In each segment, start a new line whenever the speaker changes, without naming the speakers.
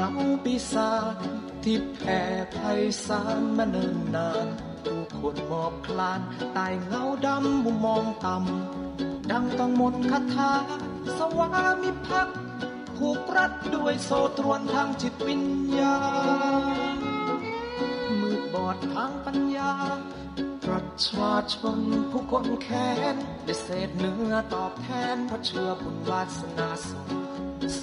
เงาปีศาจที่แผ่ไพศาลมาเนิ่นนานผู้คนหมอบคลานตายเงาดำมุมมองต่ำดังต้องมนคาถาสวามิภักดิ์ผูกรัดด้วยโซตรวนทางจิตวิญญาณางปัญญาประชาชนผู้คนแค้นได้เศษเนื้อตอบแทนพระเชื่อบุญวาสนาสง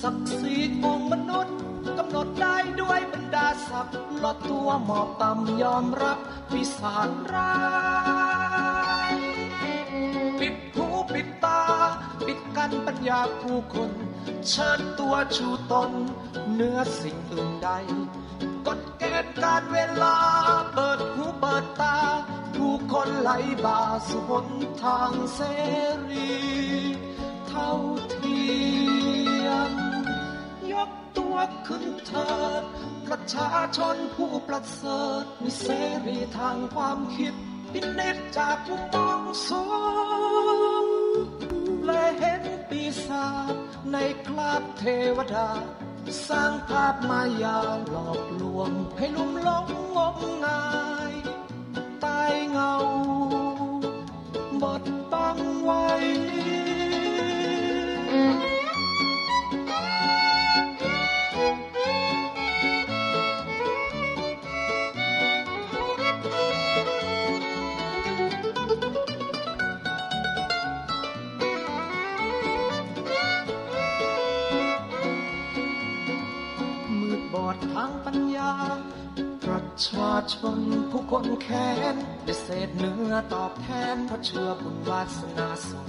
ศักดิ์สิทธิของมนุษย์กำหนดได้ด้วยบรรดาศักดิ์ลดตัวหมอบต่ำยอมรับวิสารร้ายปิดหูปิดตาปิดกันปัญญาผู้คน เชิดตัวชูตนเนื้อสิ่งอื่นใดตุการเวลาเปิดหูเปิดตาผู้คนไหลบ่าสุหนทางเสรี เท่าเทียมยกตัวขึ้นเถิด ประชาชนผู้ประเสริฐมีเสรีทางความคิดพินิจจากผู้ต้องสงและเห็นปีศาจในคราบเทวดาสร้างภาพมายาหลอกลวง ให้ลุ่มหลงงมงายตายเงาบดบังไว้ชาชนผู้คนแค้นพิเศษเนื้อตอบแทนเพราะเชื่อบุญวาสนาสง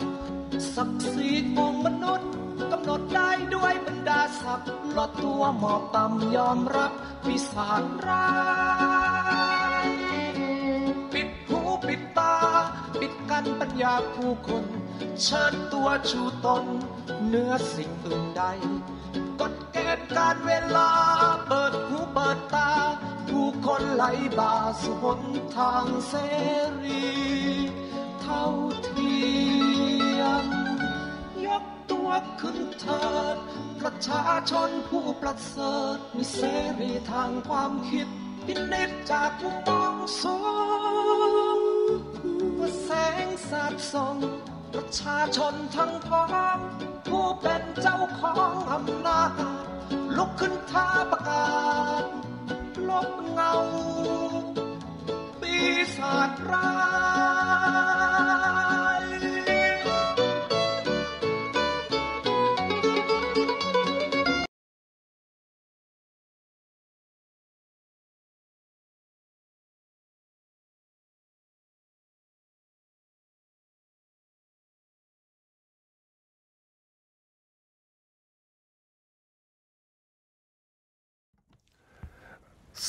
ศักดิ์ศรีของมนุษย์กำหนดได้ด้วยบรรดาศักดิ์ลดตัวหมอบต่ำยอมรับวิสารร้ายปิดหูปิดตา ปิดกันปัญญาผู้คน เชิญตัวชูตนเนื้อสิ่งอื่นใดกฎเกณฑ์การเวลาเปิดหูเปิดตาผู้คนไหลบาสุหนทางเสรี เท่าเทียมยกตัวขึ้นเถิด ประชาชนผู้ประเสริฐมีเสรีทางความคิดพินิจจากผู้มองสองว่าแสงสาดส่องประชาชนทั้งพ้องผู้เป็นเจ้าของอำนาจลุกขึ้นท้าประกาศลบเงาปีศาจร้าย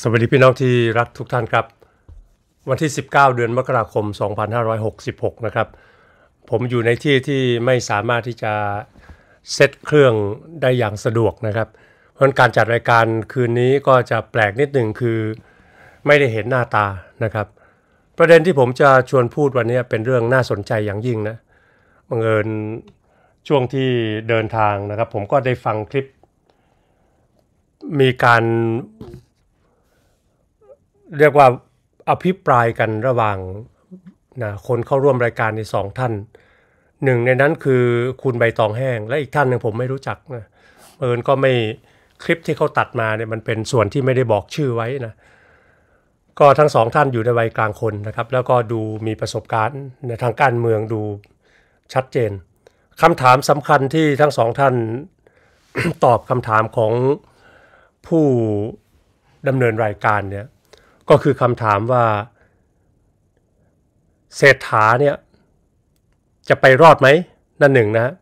สวัสดี พี่น้องที่
รักทุกท่านครับวันที่ 19 เดือนมกราคม 2566นะครับผมอยู่ในที่ที่ไม่สามารถที่จะเซตเครื่องได้อย่างสะดวกนะครับ เพราะการจัดรายการคืนนี้ก็จะแปลกนิดหนึ่งคือไม่ได้เห็นหน้าตานะครับ ประเด็นที่ผมจะชวนพูดวันนี้เป็นเรื่องน่าสนใจอย่างยิ่งนะบังเอิญช่วงที่เดินทางนะครับ ผมก็ได้ฟังคลิป มีการเรียกว่าอภิปรายกันระหว่างนะคนเข้าร่วมรายการในสองท่านหนึ่งในนั้นคือคุณใบตองแห้ง และอีกท่านหนึ่งผมไม่รู้จักนะเอิญก็ไม่คลิปที่เขาตัดมาเนี่ยมันเป็นส่วนที่ไม่ได้บอกชื่อไว้นะก็ทั้งสองท่านอยู่ในวัยกลางคนนะครับ แล้วก็ดูมีประสบการณ์ในทางการเมืองดูชัดเจนคำถามสำคัญที่ทั้งสองท่าน ตอบคำถามของผู้ดำเนินรายการเนี่ยก็คือคำถามว่าเศรษฐาเนี่ยจะไปรอดไหมนั่นหนึ่งนะ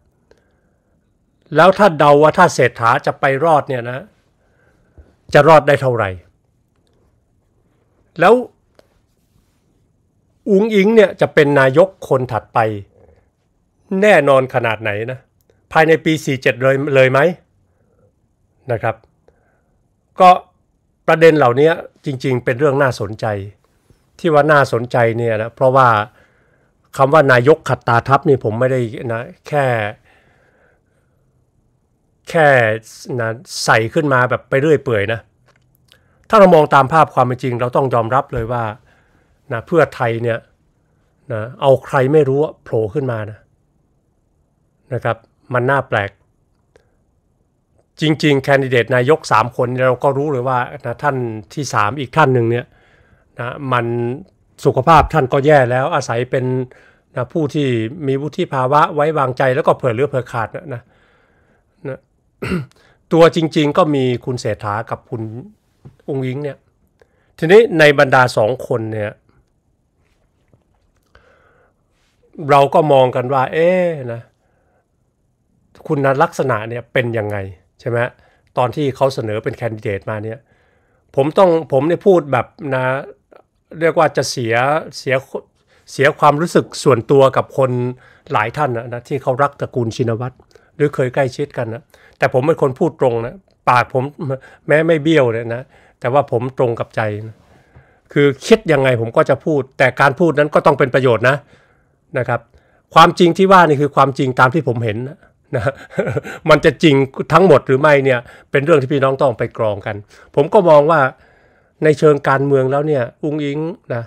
แล้วถ้าเดาว่าถ้าเศรษฐาจะไปรอดเนี่ยนะจะรอดได้เท่าไหร่แล้วอุงอิงเนี่ยจะเป็นนายกคนถัดไปแน่นอนขนาดไหนนะภายในปี 47เลยเลยไหมนะครับ ก็ประเด็นเหล่านี้จริง ๆ เป็นเรื่องน่าสนใจ ที่ว่าน่าสนใจเนี่ยนะเพราะว่าคำว่านายกขัดตาทัพนี่ผมไม่ได้นะแค่ แค่นะใส่ขึ้นมาแบบไปเรื่อยเปื่อยนะถ้าเรามองตามภาพความเป็นจริง เราต้องยอมรับเลยว่านะเพื่อไทยเนี่ยนะเอาใครไม่รู้โผล่ขึ้นมานะนะครับมันน่าแปลกจริง ๆ แคนดิเดตนายก 3 คนเราก็รู้เลยว่านะท่านที่ 3 อีกท่านหนึ่งเนี่ยนะมันสุขภาพท่านก็แย่แล้วอาศัยเป็นนะผู้ที่มีวุฒิภาวะไว้วางใจแล้วก็เผื่อเลือเผื่อขาดนะนะนะตัวจริง ๆก็มีคุณเศรษฐากับคุณองค์ยิงเนี่ย ทีนี้ในบรรดาสองคนเนี่ย เราก็มองกันว่า เอ๊นะ คุณลักษณะเนี่ยเป็นยังไงใช่ไหมตอนที่เขาเสนอเป็นแคนดิเดตมาเนี่ย ผมต้องผมเนี่ยพูดแบบนะ เรียกว่าจะเสียเสีย เสียความรู้สึกส่วนตัวกับคนหลายท่านนะนะ ที่เขารักตระกูลชินวัตรหรือเคยใกล้ชิดกันนะแต่ผมเป็นคนพูดตรงนะ ปากผม แม้ไม่เบี้ยวเลยนะ แต่ว่าผมตรงกับใจนะคือคิดยังไงผมก็จะพูด แต่การพูดนั้นก็ต้องเป็นประโยชน์นะนะครับ ความจริงที่ว่านี่คือความจริงตามที่ผมเห็นนะนะมันจะจริงทั้งหมดหรือไม่เนี่ยเป็นเรื่องที่พี่น้องต้องไปกรองกัน ผมก็มองว่าในเชิงการเมืองแล้วเนี่ยอุ้งอิงนะ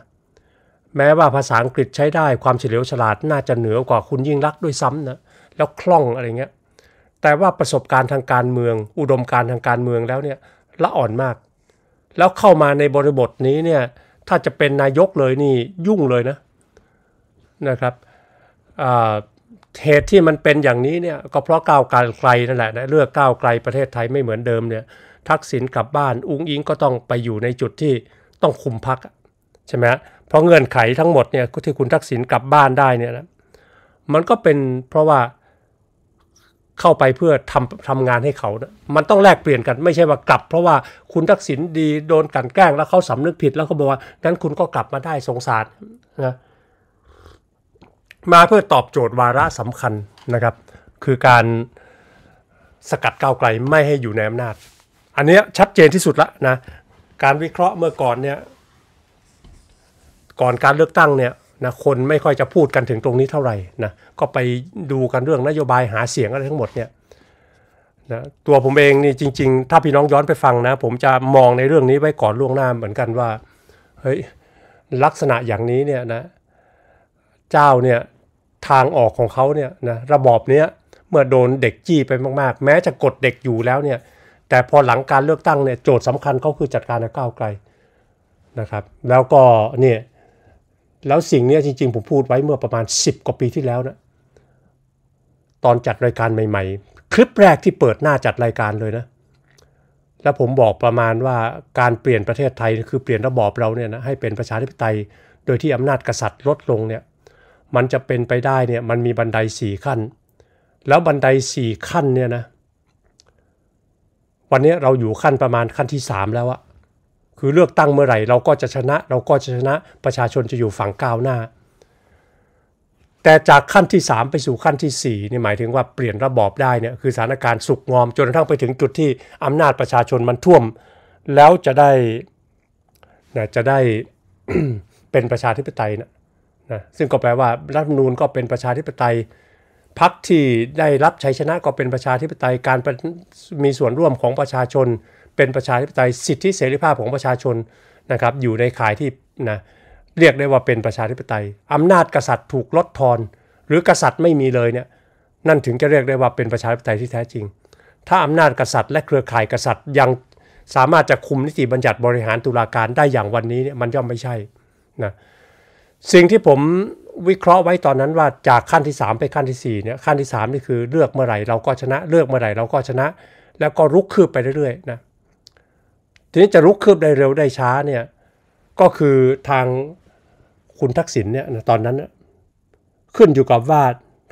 แม้ว่าภาษาอังกฤษใช้ได้ความเฉลียวฉลาดน่าจะเหนือกว่าคุณยิ่งรักด้วยซ้ำนะแล้วคล่องอะไรเงี้ยแต่ว่าประสบการณ์ทางการเมือง อุดมการทางการเมืองแล้วเนี่ยละอ่อนมาก แล้วเข้ามาในบริบทนี้เนี่ยถ้าจะเป็นนายกเลยนี่ยุ่งเลยนะ นะครับอ่าเหตุที่มันเป็นอย่างนี้เนี่ยก็เพราะก้าวไกลนั่นแหละนะเลือกก้าวไกลประเทศไทยไม่เหมือนเดิมเนี่ย ทักษิณกลับบ้านอุ้งอิง ก็ต้องไปอยู่ในจุดที่ต้องคุมพักใช่ไหมเพราะเงื่อนไขทั้งหมดเนี่ยที่คุณทักษิณกลับบ้านได้เนี่ยนะมันก็เป็นเพราะว่าเข้าไปเพื่อทำทำงานให้เขานะมันต้องแลกเปลี่ยนกันไม่ใช่ว่ากลับ เพราะว่าคุณทักษิณดีโดนกันแกล้งแล้วเขาสำนึกผิดแล้วเขาบอกว่างั้นคุณก็กลับมาได้สงสารนะมาเพื่อตอบโจทย์วาระสำคัญนะครับ คือการสกัดก้าวไกลไม่ให้อยู่ในอำนาจ อันนี้ชัดเจนที่สุดละนะการวิเคราะห์เมื่อก่อนเนี่ยก่อนการเลือกตั้งเนี่ยนะคนไม่ค่อยจะพูดกันถึงตรงนี้เท่าไหร่นะก็ไปดูกันเรื่องนโยบายหาเสียงอะไรทั้งหมดเนี่ยนะตัวผมเองนี่จริงๆ ถ้าพี่น้องย้อนไปฟังนะ ผมจะมองในเรื่องนี้ไว้ก่อนล่วงหน้าเหมือนกันว่าเฮ้ยลักษณะอย่างนี้เนี่ยนะเจ้าเนี่ยทางออกของเขาเนี่ยนะระบอบเนี้ยเมื่อโดนเด็กจี้ไปมาก ๆ แม้จะกดเด็กอยู่แล้วเนี่ยแต่พอหลังการเลือกตั้งเนี่ยโจทย์สำคัญเขาคือจัดการก้าวไกลนะครับแล้วก็เนี่ยแล้วสิ่งนี้จริง ๆ ผมพูดไว้เมื่อประมาณ 10กว่าปีที่แล้วนะตอนจัดรายการใหม่ ๆ คลิปแรกที่เปิดหน้าจัดรายการเลยนะแล้วผมบอกประมาณว่าการเปลี่ยนประเทศไทยคือเปลี่ยนระบอบเราเนี่ยนะให้เป็นประชาธิปไตย โดยที่อำนาจกษัตริย์ลดลงเนี่ยมันจะเป็นไปได้เนี่ยมันมีบันไดสี่ขั้น แล้วบันไดสี่ขั้นเนี่ยนะวันนี้เราอยู่ขั้นประมาณขั้นที่ 3 แล้วอะคือเลือกตั้งเมื่อไหร่เราก็จะชนะเราก็จะ ชนะประชาชนจะอยู่ฝั่งก้าวหน้า แต่จากขั้นที่ 3 ไปสู่ขั้นที่4นี่หมายถึงว่าเปลี่ยนระบอบได้เนี่ยคือสถานการณ์สุกงอมจนกระทั่งไปถึงจุดที่อำนาจประชาชนมันท่วม แล้วจะได้จะได้เป็นประชาธิปไตยนะนะซึ่งก็แปลว่ารัฐธรรมนูญก็เป็นประชาธิปไตยพรรคที่ได้รับชัยชนะก็เป็นประชาธิปไตยการมีส่วนร่วมของประชาชน เป็นประชาธิปไตย สิทธิเสรีภาพของประชาชนนะครับ อยู่ในข่ายที่ นะ เรียกได้ว่าเป็นประชาธิปไตยอำนาจกษัตริย์ถูกลดทอน หรือกษัตริย์ไม่มีเลยเนี่ย นั่นถึงจะเรียกได้ว่าเป็นประชาธิปไตยที่แท้จริง ถ้าอำนาจกษัตริย์และเครือข่ายกษัตริย์ ยังสามารถจะคุมนิติบัญญัติบริหารตุลาการได้อย่างวันนี้เนี่ยมันย่อมไม่ใช่ นะสิ่งที่ผมวิเคราะห์ไว้ตอนนั้นว่าจากขั้นที่ 3 ไปขั้นที่4เนี่ยขั้นที่3นี่คือเลือกเมื่อไหร่ เราก็ชนะเลือกเมื่อไหร่ เราก็ชนะ แล้วก็รุกคืบไปเรื่อยๆนะทีนี้จะรุกคืบได้เร็วได้ช้าเนี่ยก็คือทางคุณทักษิณเนี่ยตอนนั้น ขึ้นอยู่กับว่า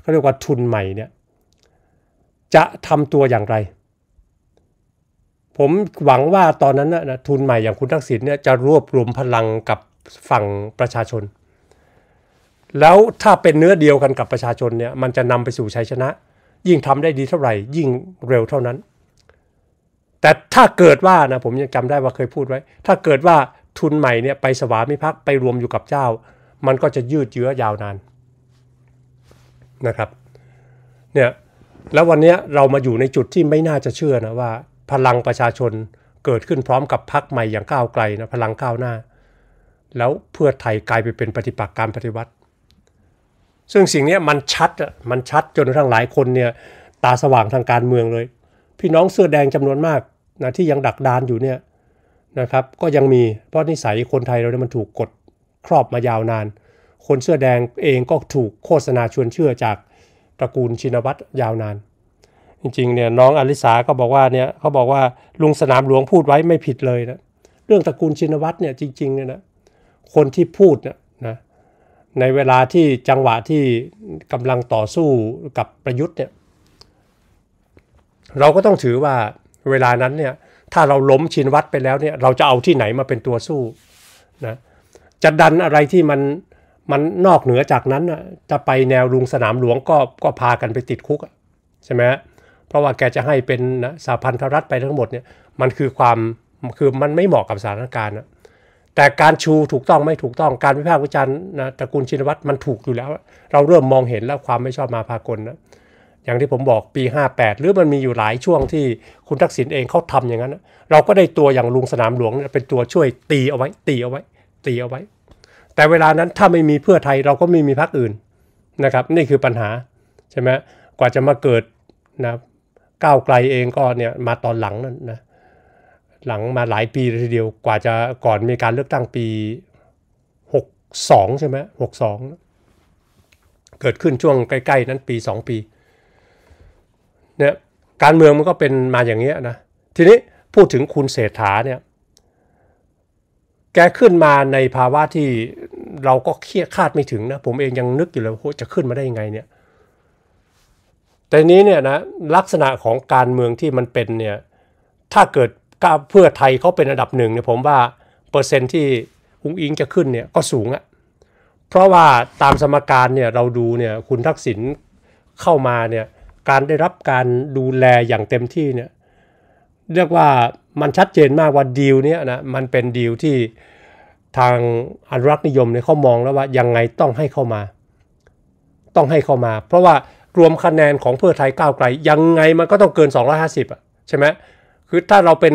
เขาเรียกว่าทุนใหม่เนี่ยจะทำตัวอย่างไร ผมหวังว่าตอนนั้นนะทุนใหม่อย่างคุณทักษิณเนี่ยจะรวบรวมพลังกับฝั่งประชาชนแล้วถ้าเป็นเนื้อเดียวกันกับประชาชนเนี่ยมันจะนำไปสู่ชัยชนะ ยิ่งทำได้ดีเท่าไหร่ ยิ่งเร็วเท่านั้น แต่ถ้าเกิดว่านะผมยังจำได้ว่าเคยพูดไว้ ถ้าเกิดว่าทุนใหม่เนี่ยไปสวามิภักดิ์ไปรวมอยู่กับเจ้า มันก็จะยืดเยื้อยาวนานนะครับเนี่ยแล้ววันนี้เรามาอยู่ในจุดที่ไม่น่าจะเชื่อนะว่าพลังประชาชนเกิดขึ้นพร้อมกับพักใหม่อย่างก้าวไกลนะพลังก้าวหน้า แล้วเพื่อไทยกลายไปเป็นปฏิปักษ์การปฏิวัติซึ่งสิ่งนี้มันชัดอะมันชัดจนทั้งหลายคนเนี่ยตาสว่างทางการเมืองเลย พี่น้องเสื้อแดงจำนวนมากนะที่ยังดักดานอยู่เนี่ยนะครับ ก็ยังมีเพราะนิสัยคนไทยเราเนี่ยมันถูกกดครอบมายาวนาน คนเสื้อแดงเองก็ถูกโฆษณาชวนเชื่อจากตระกูลชินวัตรยาวนาน จริงๆเนี่ยน้องอลิสาก็บอกว่าเนี่ยเขาบอกว่าลุงสนามหลวงพูดไว้ไม่ผิดเลยนะเรื่องตระกูลชินวัตรเนี่ยจริงๆเนี่ยนะคนที่พูดเนี่ยในเวลาที่จังหวะที่กำลังต่อสู้กับประยุทธ์เนี่ยเราก็ต้องถือว่าเวลานั้นเนี่ยถ้าเราล้มชินวัตรไปแล้วเนี่ยเราจะเอาที่ไหนมาเป็นตัวสู้นะจะดันอะไรที่มันมันนอกเหนือจากนั้นจะไปแนวลุงสนามหลวงก็ก็พากันไปติดคุกใช่ไหมเพราะว่าแกจะให้เป็นนะสาพันธรัฐไปทั้งหมดเนี่ยมันคือความคือมันไม่เหมาะกับสถานการณ์นะแต่การชูถูกต้องไม่ถูกต้องการวิพากษ์วิจารณ์นะตระกูลชินวัตร มันถูกอยู่แล้ว เราเริ่มมองเห็นแล้วความไม่ชอบมาพากลนะ อย่างที่ผมบอกปี 58 หรือมันมีอยู่หลายช่วงที่คุณทักษิณเองเขาทำอย่างนั้นเราก็ได้ตัวอย่างลุงสนามหลวงเป็นตัวช่วยตีเอาไว้ ตีเอาไว้ ตีเอาไว้ แต่เวลานั้นถ้าไม่มีเพื่อไทยเราก็ไม่มีพรรคอื่นนะครับ นี่คือปัญหาใช่ไหมกว่าจะมาเกิดนะก้าวไกลเองก็เนี่ยมาตอนหลังนั่นนะหลังมาหลายปีเลยทีเดียวกว่าจะก่อนมีการเลือกตั้งปี 62ใช่ไหมหกสองเกิดขึ้นช่วงใกล้ๆนั้นปี 2 ปีเนี่ยการเมืองมันก็เป็นมาอย่างเงี้ยนะทีนี้พูดถึงคุณเศรษฐาเนี่ยแกขึ้นมาในภาวะที่เราก็เครียดคาดไม่ถึงนะผมเองยังนึกอยู่เลยว่าจะขึ้นมาได้ยังไงเนี่ยแต่นี้เนี่ยนะลักษณะของการเมืองที่มันเป็นเนี่ยถ้าเกิดก้าเพื่อไทยเขาเป็นอันดับหนึ่งเนี่ยผมว่าเปอร์เซ็นต์ที่อุ้งอิงจะขึ้นเนี่ยก็สูงอะเพราะว่าตามสมการเนี่ยเราดูเนี่ยคุณทักษิณเข้ามาเนี่ยการได้รับการดูแลอย่างเต็มที่เนี่ยเรียกว่ามันชัดเจนมากว่าดีลเนี่ยนะมันเป็นดีลที่ทางอนุรักษ์นิยมเนี่ยเขามองแล้วว่ายังไงต้องให้เข้ามา ต้องให้เข้ามา เพราะว่ารวมคะแนนของเพื่อไทยก้าวไกล ยังไงมันก็ต้องเกิน 250อ่ะใช่ไหมคือถ้าเราเป็น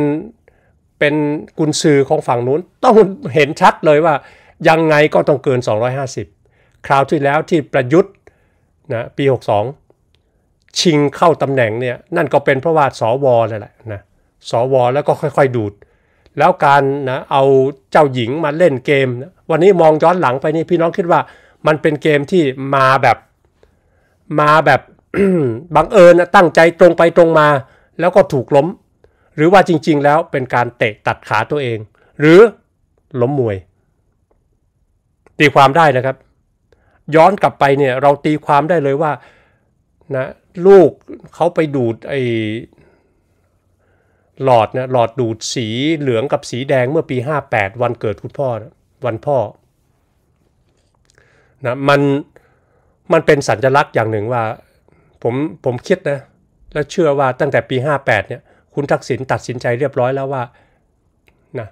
เป็นกุนซือของฝั่งนู้นต้องเห็นชัดเลยว่ายังไงก็ต้องเกิน 250 คราวที่แล้วที่ประยุทธ์นะปี 62 ชิงเข้าตำแหน่งเนี่ยนั่นก็เป็นเพราะว่าสวอลแหละนะสว แล้วก็ค่อยๆดูด แล้วการนะเอาเจ้าหญิงมาเล่นเกม วันนี้มองย้อนหลังไปนี่พี่น้องคิดว่ามันเป็นเกมที่มาแบบมาแบบบังเอิญตั้งใจตรงไปตรงมาแล้วก็ถูกล้มหรือว่าจริงๆแล้วเป็นการเตะตัดขาตัวเอง หรือล้มมวย ตีความได้นะครับ ย้อนกลับไปเนี่ยเราตีความได้เลยว่านะลูกเขาไปดูดไอ้หลอดนะหลอดดูดสีเหลืองกับสีแดงเมื่อปี 58 วันเกิดคุณพ่อนะวันพ่อนะมันมันเป็นสัญลักษณ์อย่างหนึ่งว่าผมผมคิดนะและเชื่อว่าตั้งแต่ปี 58เนี่ยคุณทักษิณตัดสินใจเรียบร้อยแล้วว่านะ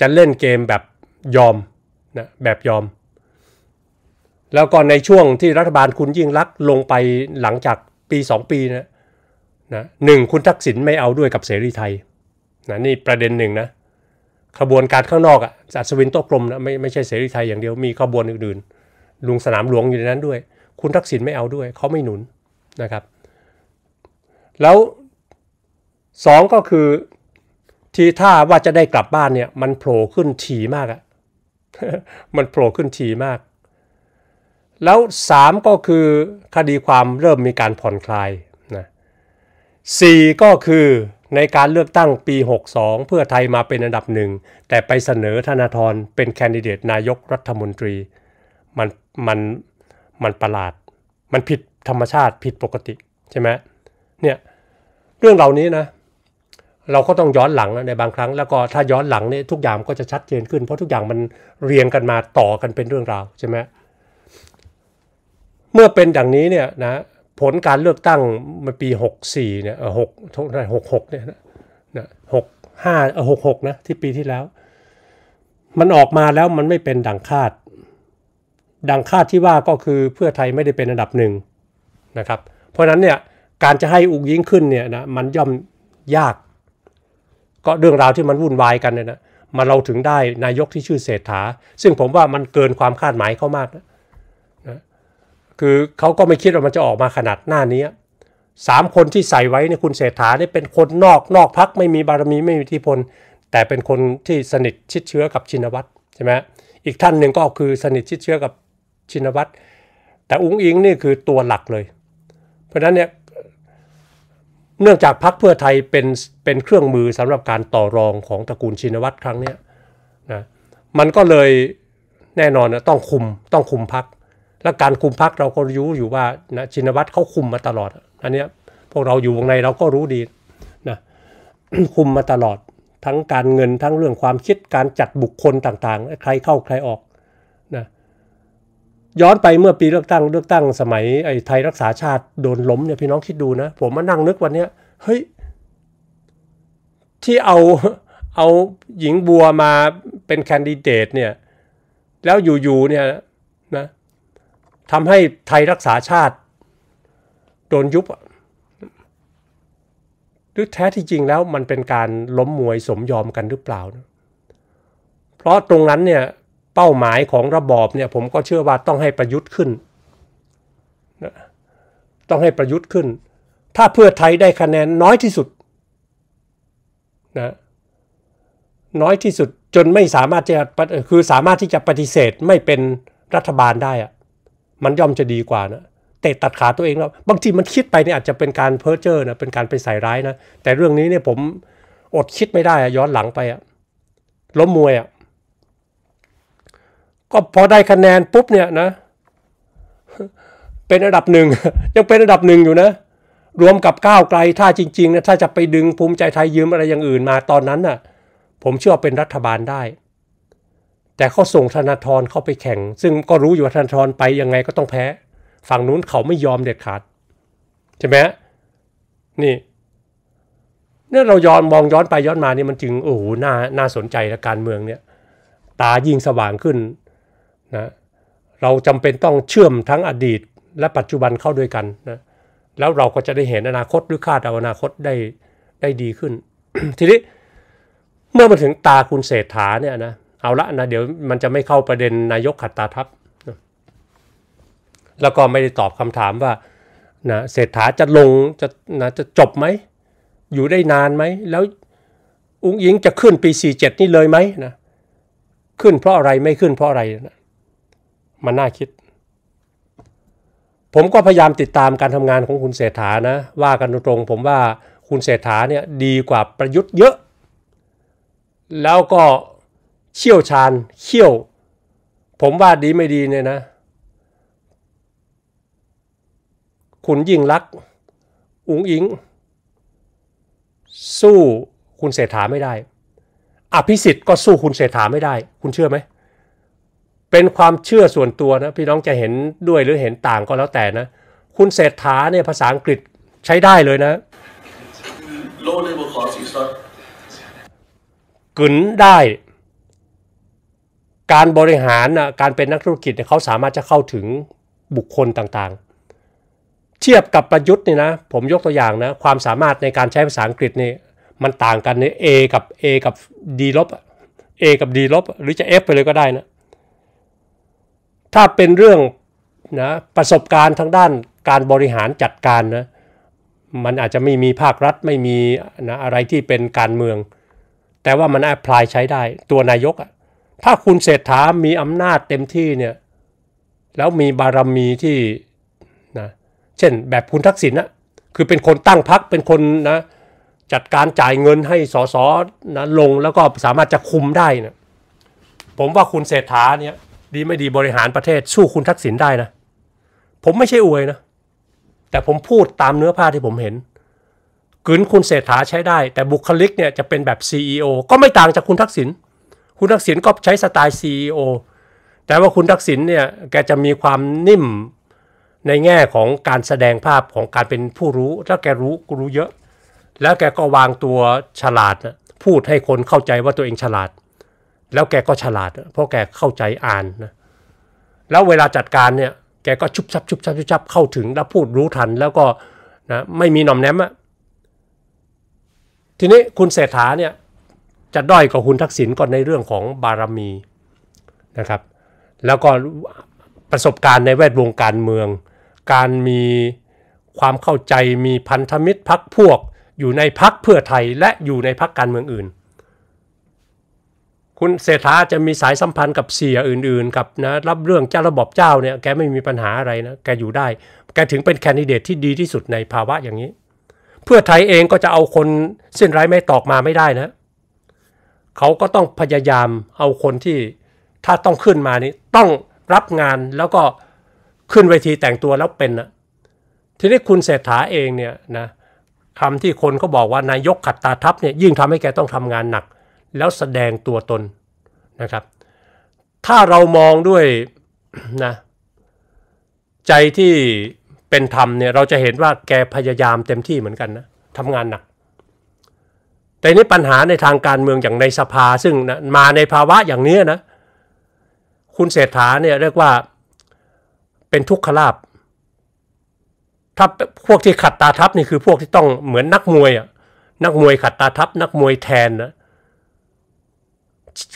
จะเล่นเกมแบบยอมนะแบบยอม แล้วก็ในช่วงที่รัฐบาลคุณยิ่งลักษณ์ลงไปหลังจากปี 2 ปีนะนะหนึ่งคุณทักษิณไม่เอาด้วยกับเสรีไทยนะนี่ประเด็นหนึ่งนะ ขบวนการข้างนอกอ่ะจัดสวินโต๊ะกลมนะไม่ไม่ใช่เสรีไทยอย่างเดียวมีขบวนอื่น ๆ ลุงสนามหลวงอยู่ในนั้นด้วย คุณทักษิณไม่เอาด้วยเขาไม่หนุนนะครับ แล้วสองก็คือ ทีท่าว่าจะได้กลับบ้านเนี่ย มันโผล่ขึ้นทีมากอะมันโผล่ขึ้นทีมาก แล้วสามก็คือคดีความเริ่มมีการผ่อนคลายนะสี่ก็คือในการเลือกตั้งปี 62 เพื่อไทยมาเป็นอันดับหนึ่ง แต่ไปเสนอธนาธรเป็นแคนดิเดตนายกรัฐมนตรี มันมันมันประหลาดมันผิดธรรมชาติผิดปกติใช่ไหมเนี่ยเรื่องเหล่านี้นะเราก็ต้องย้อนหลังในบางครั้งแล้วก็ถ้าย้อนหลังเนี่ยทุกอย่างก็จะชัดเจนขึ้นเพราะทุกอย่างมันเรียงกันมาต่อกันเป็นเรื่องราวใช่ไหมเมื่อเป็นดังนี้เนี่ยนะผลการเลือกตั้งมาปี 64เนี่ยหกเท่าไหร่หกหกเนี่ยนะหกห้าหกหกนะที่ปีที่แล้ว มันออกมาแล้วมันไม่เป็นดังคาด ดังคาดที่ว่าก็คือเพื่อไทยไม่ได้เป็นอันดับหนึ่งนะครับเพราะนั้นเนี่ยการจะให้อุกยิ่งขึ้นเนี่ยนะมันย่อมยากก็เรื่องราวที่มันวุ่นวายกันเนี่ยนะมาเราถึงได้นายกที่ชื่อเศรษฐา ซึ่งผมว่ามันเกินความคาดหมายเขามากนะนะคือเขาก็ไม่คิดว่ามันจะออกมาขนาดหน้านี้สามคนที่ใส่ไว้ในคุณเศรษฐาเนี่ยเป็นคนนอกนอกพักไม่มีบารมีไม่มีทธิพล แต่เป็นคนที่สนิทชิดเชื้อกับชินวัตรใช่ไหมอีกท่านหนึ่งก็คือสนิทชิดเชื้อกับชินวัตรแต่อุ้งอิงนี่คือตัวหลักเลย เพราะฉะนั้นเนี่ยเนื่องจากพรรคเพื่อไทยเป็นเป็นเครื่องมือสำหรับการต่อรองของตระกูลชินวัตรครั้งนี้นะมันก็เลยแน่นอนนะต้องคุมต้องคุมพรรคและการคุมพรรคเราก็รู้อยู่ว่านะชินวัตรเขาคุมมาตลอดอันนี้พวกเราอยู่วงในเราก็รู้ดีนะคุมมาตลอดทั้งการเงินทั้งเรื่องความคิดการจัดบุคคลต่างๆใครเข้าใครออกย้อนไปเมื่อปีเลือกตั้งเลือกตั้งสมัยไอ้ไทยรักษาชาติโดนล้มเนี่ยพี่น้องคิดดูนะ ผมมานั่งนึกวันเนี้ยเฮ้ย ที่เอาเอาหญิงบัวมาเป็นแคนดิเดตเนี่ย แล้วอยู่ ๆ เนี่ยนะทำให้ไทยรักษาชาติโดนยุบหรือแท้ที่จริงแล้วมันเป็นการล้มมวยสมยอมกันหรือเปล่านะเพราะตรงนั้นเนี่ยเป้าหมายของระบอบเนี่ย ผมก็เชื่อว่าต้องให้ประยุทธ์ขึ้นนะต้องให้ประยุทธ์ขึ้น ถ้าเพื่อไทยได้คะแนนน้อยที่สุดนะน้อยที่สุดจนไม่สามารถจะคือสามารถที่จะปฏิเสธไม่เป็นรัฐบาลได้อะมันย่อมจะดีกว่านะเตะตัดขาตัวเองแล้วบางทีมันคิดไปเนี่ยอาจจะเป็นการเพ้อเจอร์นะเป็นการไปใส่ร้ายนะ แต่เรื่องนี้เนี่ยผมอดคิดไม่ได้ย้อนหลังไปอะล้มมวยอะก็พอได้คะแนนปุ๊บเนี่ยนะเป็นอันดับหนึ่งยังเป็นอันดับหนึ่งอยู่นะรวมกับก้าวไกล ถ้าจริงๆนะถ้าจะไปดึงภูมิใจไทยยืมอะไรอย่างอื่นมาตอนนั้นน่ะ ผมเชื่อเป็นรัฐบาลได้ แต่เขาส่งธนาธรเข้าไปแข่ง ซึ่งก็รู้อยู่ว่าธนาธรไปยังไงก็ต้องแพ้ ฝั่งนู้นเขาไม่ยอมเด็ดขาดใช่ไหมนี่เนี่ยเราย้อนมองย้อนไปย้อนมานี่มันจึงโอ้โหน่าน่าสนใจและการเมืองเนี่ย ตายิ่งสว่างขึ้นนะเราจำเป็นต้องเชื่อมทั้งอดีตและปัจจุบันเข้าด้วยกันนะแล้วเราก็จะได้เห็นอนาคตหรือคาดเอาอนาคตได้ ได้ดีขึ้น ทีนี้เมื่อมาถึงตาคุณเศรษฐาเนี่ยนะ เอาละนะเดี๋ยวมันจะไม่เข้าประเด็นนายกขัดตาทับนะแล้วก็ไม่ได้ตอบคำถามว่านะเศรษฐาจะลงจะนะจะจบไหม อยู่ได้นานไหมแล้วอุ้งยิงจะขึ้นปี47นี่เลยไหมนะขึ้นเพราะอะไรไม่ขึ้นเพราะอะไรนะมันน่าคิด ผมก็พยายามติดตามการทำงานของคุณเศรษฐานะ ว่ากันตรงผมว่าคุณเศรษฐาเนี่ยดีกว่าประยุทธ์เยอะ แล้วก็เชี่ยวชาญเขี้ยว ผมว่าดีไม่ดีเนี่ยนะ คุณยิ่งรักอุงอิง สู้คุณเศรษฐาไม่ได้อภิสิทธิ์ก็สู้คุณเศรษฐาไม่ได้ คุณเชื่อไหมเป็นความเชื่อส่วนตัวนะพี่น้องจะเห็นด้วยหรือเห็นต่างก็แล้วแต่นะ คุณเศรษฐาเนี่ยภาษาอังกฤษใช้ได้เลยนะโลดในบขอสีสดกึนได้ การบริหารนะการเป็นนักธุรกิจเนี่ยเขาสามารถจะเข้าถึงบุคคลต่างๆ เทียบกับประยุทธ์นี่นะ ผมยกตัวอย่างนะ ความสามารถในการใช้ภาษาอังกฤษนี่มันต่างกันใน A กับ A กับ D ลบ A กับ D ลบ หรือจะ F ไปเลยก็ได้นะถ้าเป็นเรื่องนะประสบการณ์ทางด้านการบริหารจัดการนะมันอาจจะไม่มีภาครัฐไม่มีนะอะไรที่เป็นการเมือง แต่ว่ามันแอพพลายใช้ได้ตัวนายกอะถ้าคุณเศรษฐามีอำนาจเต็มที่เนี่ยแล้วมีบารมีที่นะเช่นแบบคุณทักษิณนะคือเป็นคนตั้งพักเป็นคนนะจัดการจ่ายเงินให้สอสนะลงแล้วก็สามารถจะคุมได้นะผมว่าคุณเศรษฐาเนี่ยดีไม่ดีบริหารประเทศ สู้คุณทักษิณได้นะ ผมไม่ใช่อวยนะแต่ผมพูดตามเนื้อผ้าที่ผมเห็นกึนคุณเศรษฐาใช้ได้ แต่บุคลิกเนี่ยจะเป็นแบบ CEO ก็ไม่ต่างจากคุณทักษิณคุณทักษิณก็ใช้สไตล์ CEO แต่ว่าคุณทักษิณเนี่ย แกจะมีความนิ่มในแง่ของการแสดงภาพของการเป็นผู้รู้ถ้าแกรู้รู้เยอะ แล้วแกก็วางตัวฉลาด พูดให้คนเข้าใจว่าตัวเองฉลาดแล้วแกก็ฉลาด เพราะแกเข้าใจอ่านนะแล้วเวลาจัดการเนี่ยแกก็ชุบชับชุบชับชุบชับเข้าถึงแล้วพูดรู้ทัน แล้วก็นะไม่มีหน่อมแนมอะทีนี้คุณเศรษฐาเนี่ยจะด้อยกว่าคุณทักษิณก่อนในเรื่องของบารมีนะครับแล้วก็ประสบการณ์ในแวดวงการเมือง การมีความเข้าใจมีพันธมิตรพักพวกอยู่ในพักเพื่อไทย และอยู่ในพักการเมืองอื่นคุณเศรษฐาจะมีสายสัมพันธ์กับเสียอื่นๆกับนะรับเรื่องเจ้าระบบเจ้าเนี่ยแกไม่มีปัญหาอะไรนะแกอยู่ได้แกถึงเป็นแคนดิเดตที่ดีที่สุดในภาวะอย่างนี้ เพื่อไทยเองก็จะเอาคนเส้นไร้ไม่ตอกมาไม่ได้นะเขาก็ต้องพยายามเอาคนที่ถ้าต้องขึ้นมานี้ต้องรับงานแล้วก็ขึ้นเวทีแต่งตัวแล้วเป็นนะทีนี้คุณเศรษฐาเองเนี่ยนะคำที่คนเขาบอกว่านายกขัดตาทับเนี่ยยิ่งทำให้แกต้องทำงานหนักแล้วแสดงตัวตนนะครับ ถ้าเรามองด้วยนะใจที่เป็นธรรมเนี่ยเราจะเห็นว่าแกพยายามเต็มที่เหมือนกันนะทำงานหนัก แต่นี่ปัญหาในทางการเมืองอย่างในสภา ซึ่งนะมาในภาวะอย่างนี้นะคุณเศรษฐาเนี่ยเรียกว่าเป็นทุกขลาบถ้าพวกที่ขัดตาทับนี่คือพวกที่ต้องเหมือนนักมวยอะนักมวยขัดตาทับนักมวยแทนนะ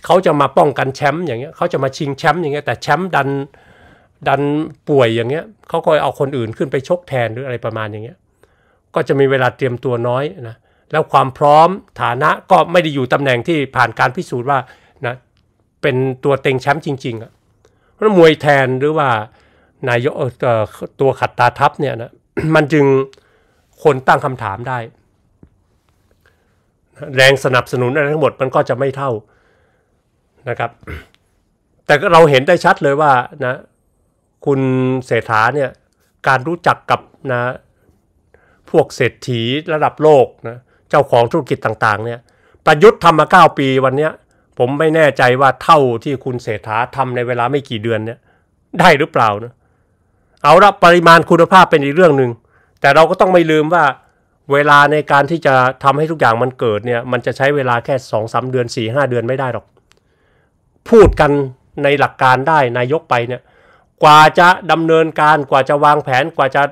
เขาจะมาป้องกันแชมป์อย่างเงี้ย เขาจะมาชิงแชมป์อย่างเงี้ย แต่แชมป์ดัน ดันป่วยอย่างเงี้ยเขาก็เอาคนอื่นขึ้นไปชกแทนหรืออะไรประมาณอย่างเงี้ย ก็จะมีเวลาเตรียมตัวน้อยนะ แล้วความพร้อมฐานะก็ไม่ได้อยู่ตำแหน่งที่ผ่านการพิสูจน์ว่านะ เป็นตัวเต็งแชมป์จริง ๆอะ่ะ เพราะมวยแทนหรือว่านายกตัวขัดตาทับเนี่ยนะ มันจึงคนตั้งคำถามได้ แรงสนับสนุนอะไรทั้งหมดมันก็จะไม่เท่านะครับแต่เราเห็นได้ชัดเลยว่านะคุณเศรษฐาเนี่ยการรู้จักกับนะพวกเศรษฐีระดับโลกนะเจ้าของธุรกิจต่างๆเนี่ยประยุทธ์ทำมา9 ปีวันนี้ผมไม่แน่ใจว่าเท่าที่คุณเศรษฐาทำในเวลาไม่กี่เดือนเนี่ยได้หรือเปล่านะเอาละปริมาณคุณภาพเป็นอีกเรื่องหนึ่ง แต่เราก็ต้องไม่ลืมว่า เวลาในการที่จะทำให้ทุกอย่างมันเกิดเนี่ยมันจะใช้เวลาแค่2อสเดือน4ี่หเดือนไม่ได้หรอกพูดกันในหลักการได้นายกไปเนี่ยกว่าจะดำเนินการกว่าจะวางแผนกว่าจะ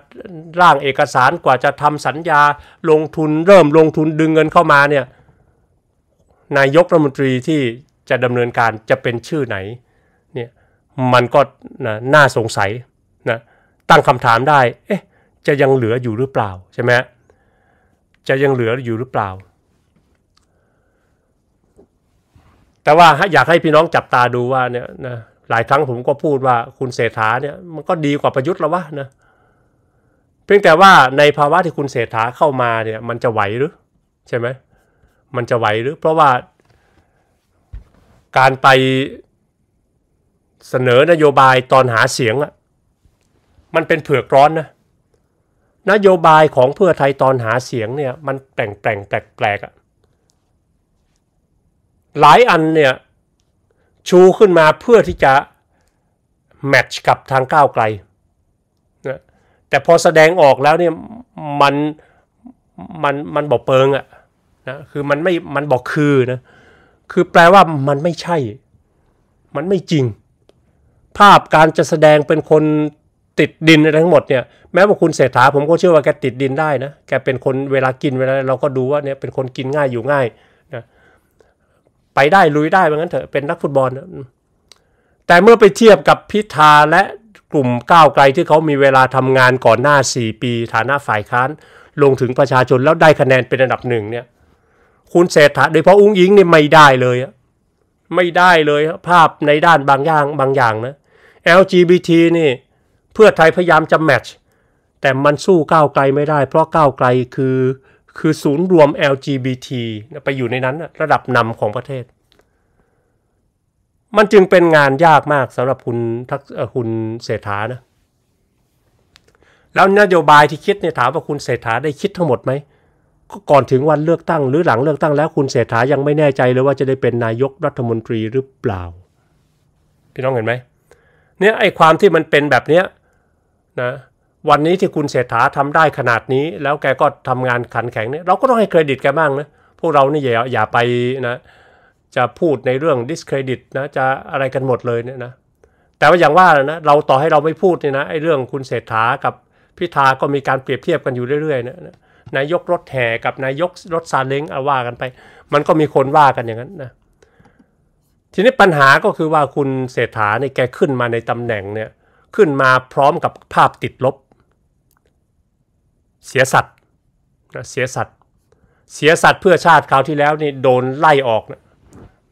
ร่างเอกสารกว่าจะทำสัญญาลงทุนเริ่มลงทุนดึงเงินเข้ามาเนี่ยนายกรัฐมนตรีที่จะดำเนินการจะเป็นชื่อไหนเนี่ยมันก็นะน่าสงสัยนะตั้งคำถามได้เอ๊ะจะยังเหลืออยู่หรือเปล่าใช่ไหมจะยังเหลืออยู่หรือเปล่าแต่ว่าอยากให้พี่น้องจับตาดูว่าเนี่ยนะหลายครั้งผมก็พูดว่าคุณเศรษฐาเนี่ยมันก็ดีกว่าประยุทธ์แล้ววะนะเพียงแต่ว่าในภาวะที่คุณเศรษฐาเข้ามาเนี่ยมันจะไหวหรือ ใช่ไหมมันจะไหวหรือ เพราะว่า การไปเสนอนโยบายตอนหาเสียงอะมันเป็นเผือกร้อนนะ นโยบายของเพื่อไทยตอนหาเสียงเนี่ยมันแปลงแปลงแปลกแปลกอะหลายอันเนี่ย ชูขึ้นมาเพื่อที่จะแมทช์กับทางก้าวไกลนะแต่พอแสดงออกแล้วเนี่ย มัน มัน มันบอกเปิงอะนะคือมันไม่ มันบอกคือนะ คือแปลว่ามันไม่ใช่ มันไม่จริง ภาพการจะแสดงเป็นคนติดดินอะไรทั้งหมดเนี่ยแม้ว่าคุณเศรษฐาผมก็เชื่อว่าแกติดดินได้นะแกเป็นคนเวลากินเวลาเราก็ดูว่าเนี่ยเป็นคนกินง่ายอยู่ง่ายไปได้ลุยได้เหมงอนนเถอะเป็นนักฟุตบอล แต่เมื่อไปเทียบกับพิธาและกลุ่มก้าวไกลที่เขามีเวลาทำงานก่อนหน้า 4 ปี ฐานะฝ่ายค้านลงถึงประชาชน แล้วได้คะแนนเป็นอันดับหนึ่งเนี่ยคุณเศรษฐาโดยเพราะอุ้งอิงเนี่ยไม่ได้เลย ไม่ได้เลย ภาพในด้านบางอย่างบางอย่างนะ LGBT นี่เพื่อไทยพยายามจะแมทช์แต่มันสู้ก้าวไกลไม่ได้ เพราะก้าวไกลคือคือศูนย์รวม LGBT ไปอยู่ในนั้นระดับนำของประเทศ มันจึงเป็นงานยากมากสำหรับคุณทักคุณเศรษฐานะแล้วนโยบายที่คิดเนี่ย ถามว่าคุณเศรษฐาได้คิดทั้งหมดไหมก็ก่อนถึงวันเลือกตั้งหรือหลังเลือกตั้ง แล้วคุณเศรษฐายังไม่แน่ใจเลยว่าจะได้เป็นนายกรัฐมนตรีหรือเปล่า พี่น้องเห็นไหม เนี่ยไอ้ความที่มันเป็นแบบเนี้ยนะวันนี้ที่คุณเศรษฐาทำได้ขนาดนี้ แล้วแกก็ทำงานขันแข็งเนี่ยเราก็ต้องให้เครดิตแกบ้างนะพวกเรานี่อย่าอย่าไปนะจะพูดในเรื่องดิสเครดิตนะจะอะไรกันหมดเลยเนี่ยนะแต่ว่าอย่างว่านะเราต่อให้เราไม่พูดเนี่ยนะไอ้เรื่องคุณเศรษฐากับพิธาก็มีการเปรียบเทียบกันอยู่เรื่อยๆนะนายกรถแห่กับนายกรถซาเล้งเอาว่ากันไป มันก็มีคนว่ากันอย่างนั้นนะทีนี้ปัญหาก็คือว่าคุณเศรษฐาเนี่ยแกขึ้นมาในตำแหน่งเนี่ยขึ้นมาพร้อมกับภาพติดลบเสียสัตว์นะเสียสัตว์เสียสัตว์เพื่อชาติคราวที่แล้วนี่โดนไล่ออกนะ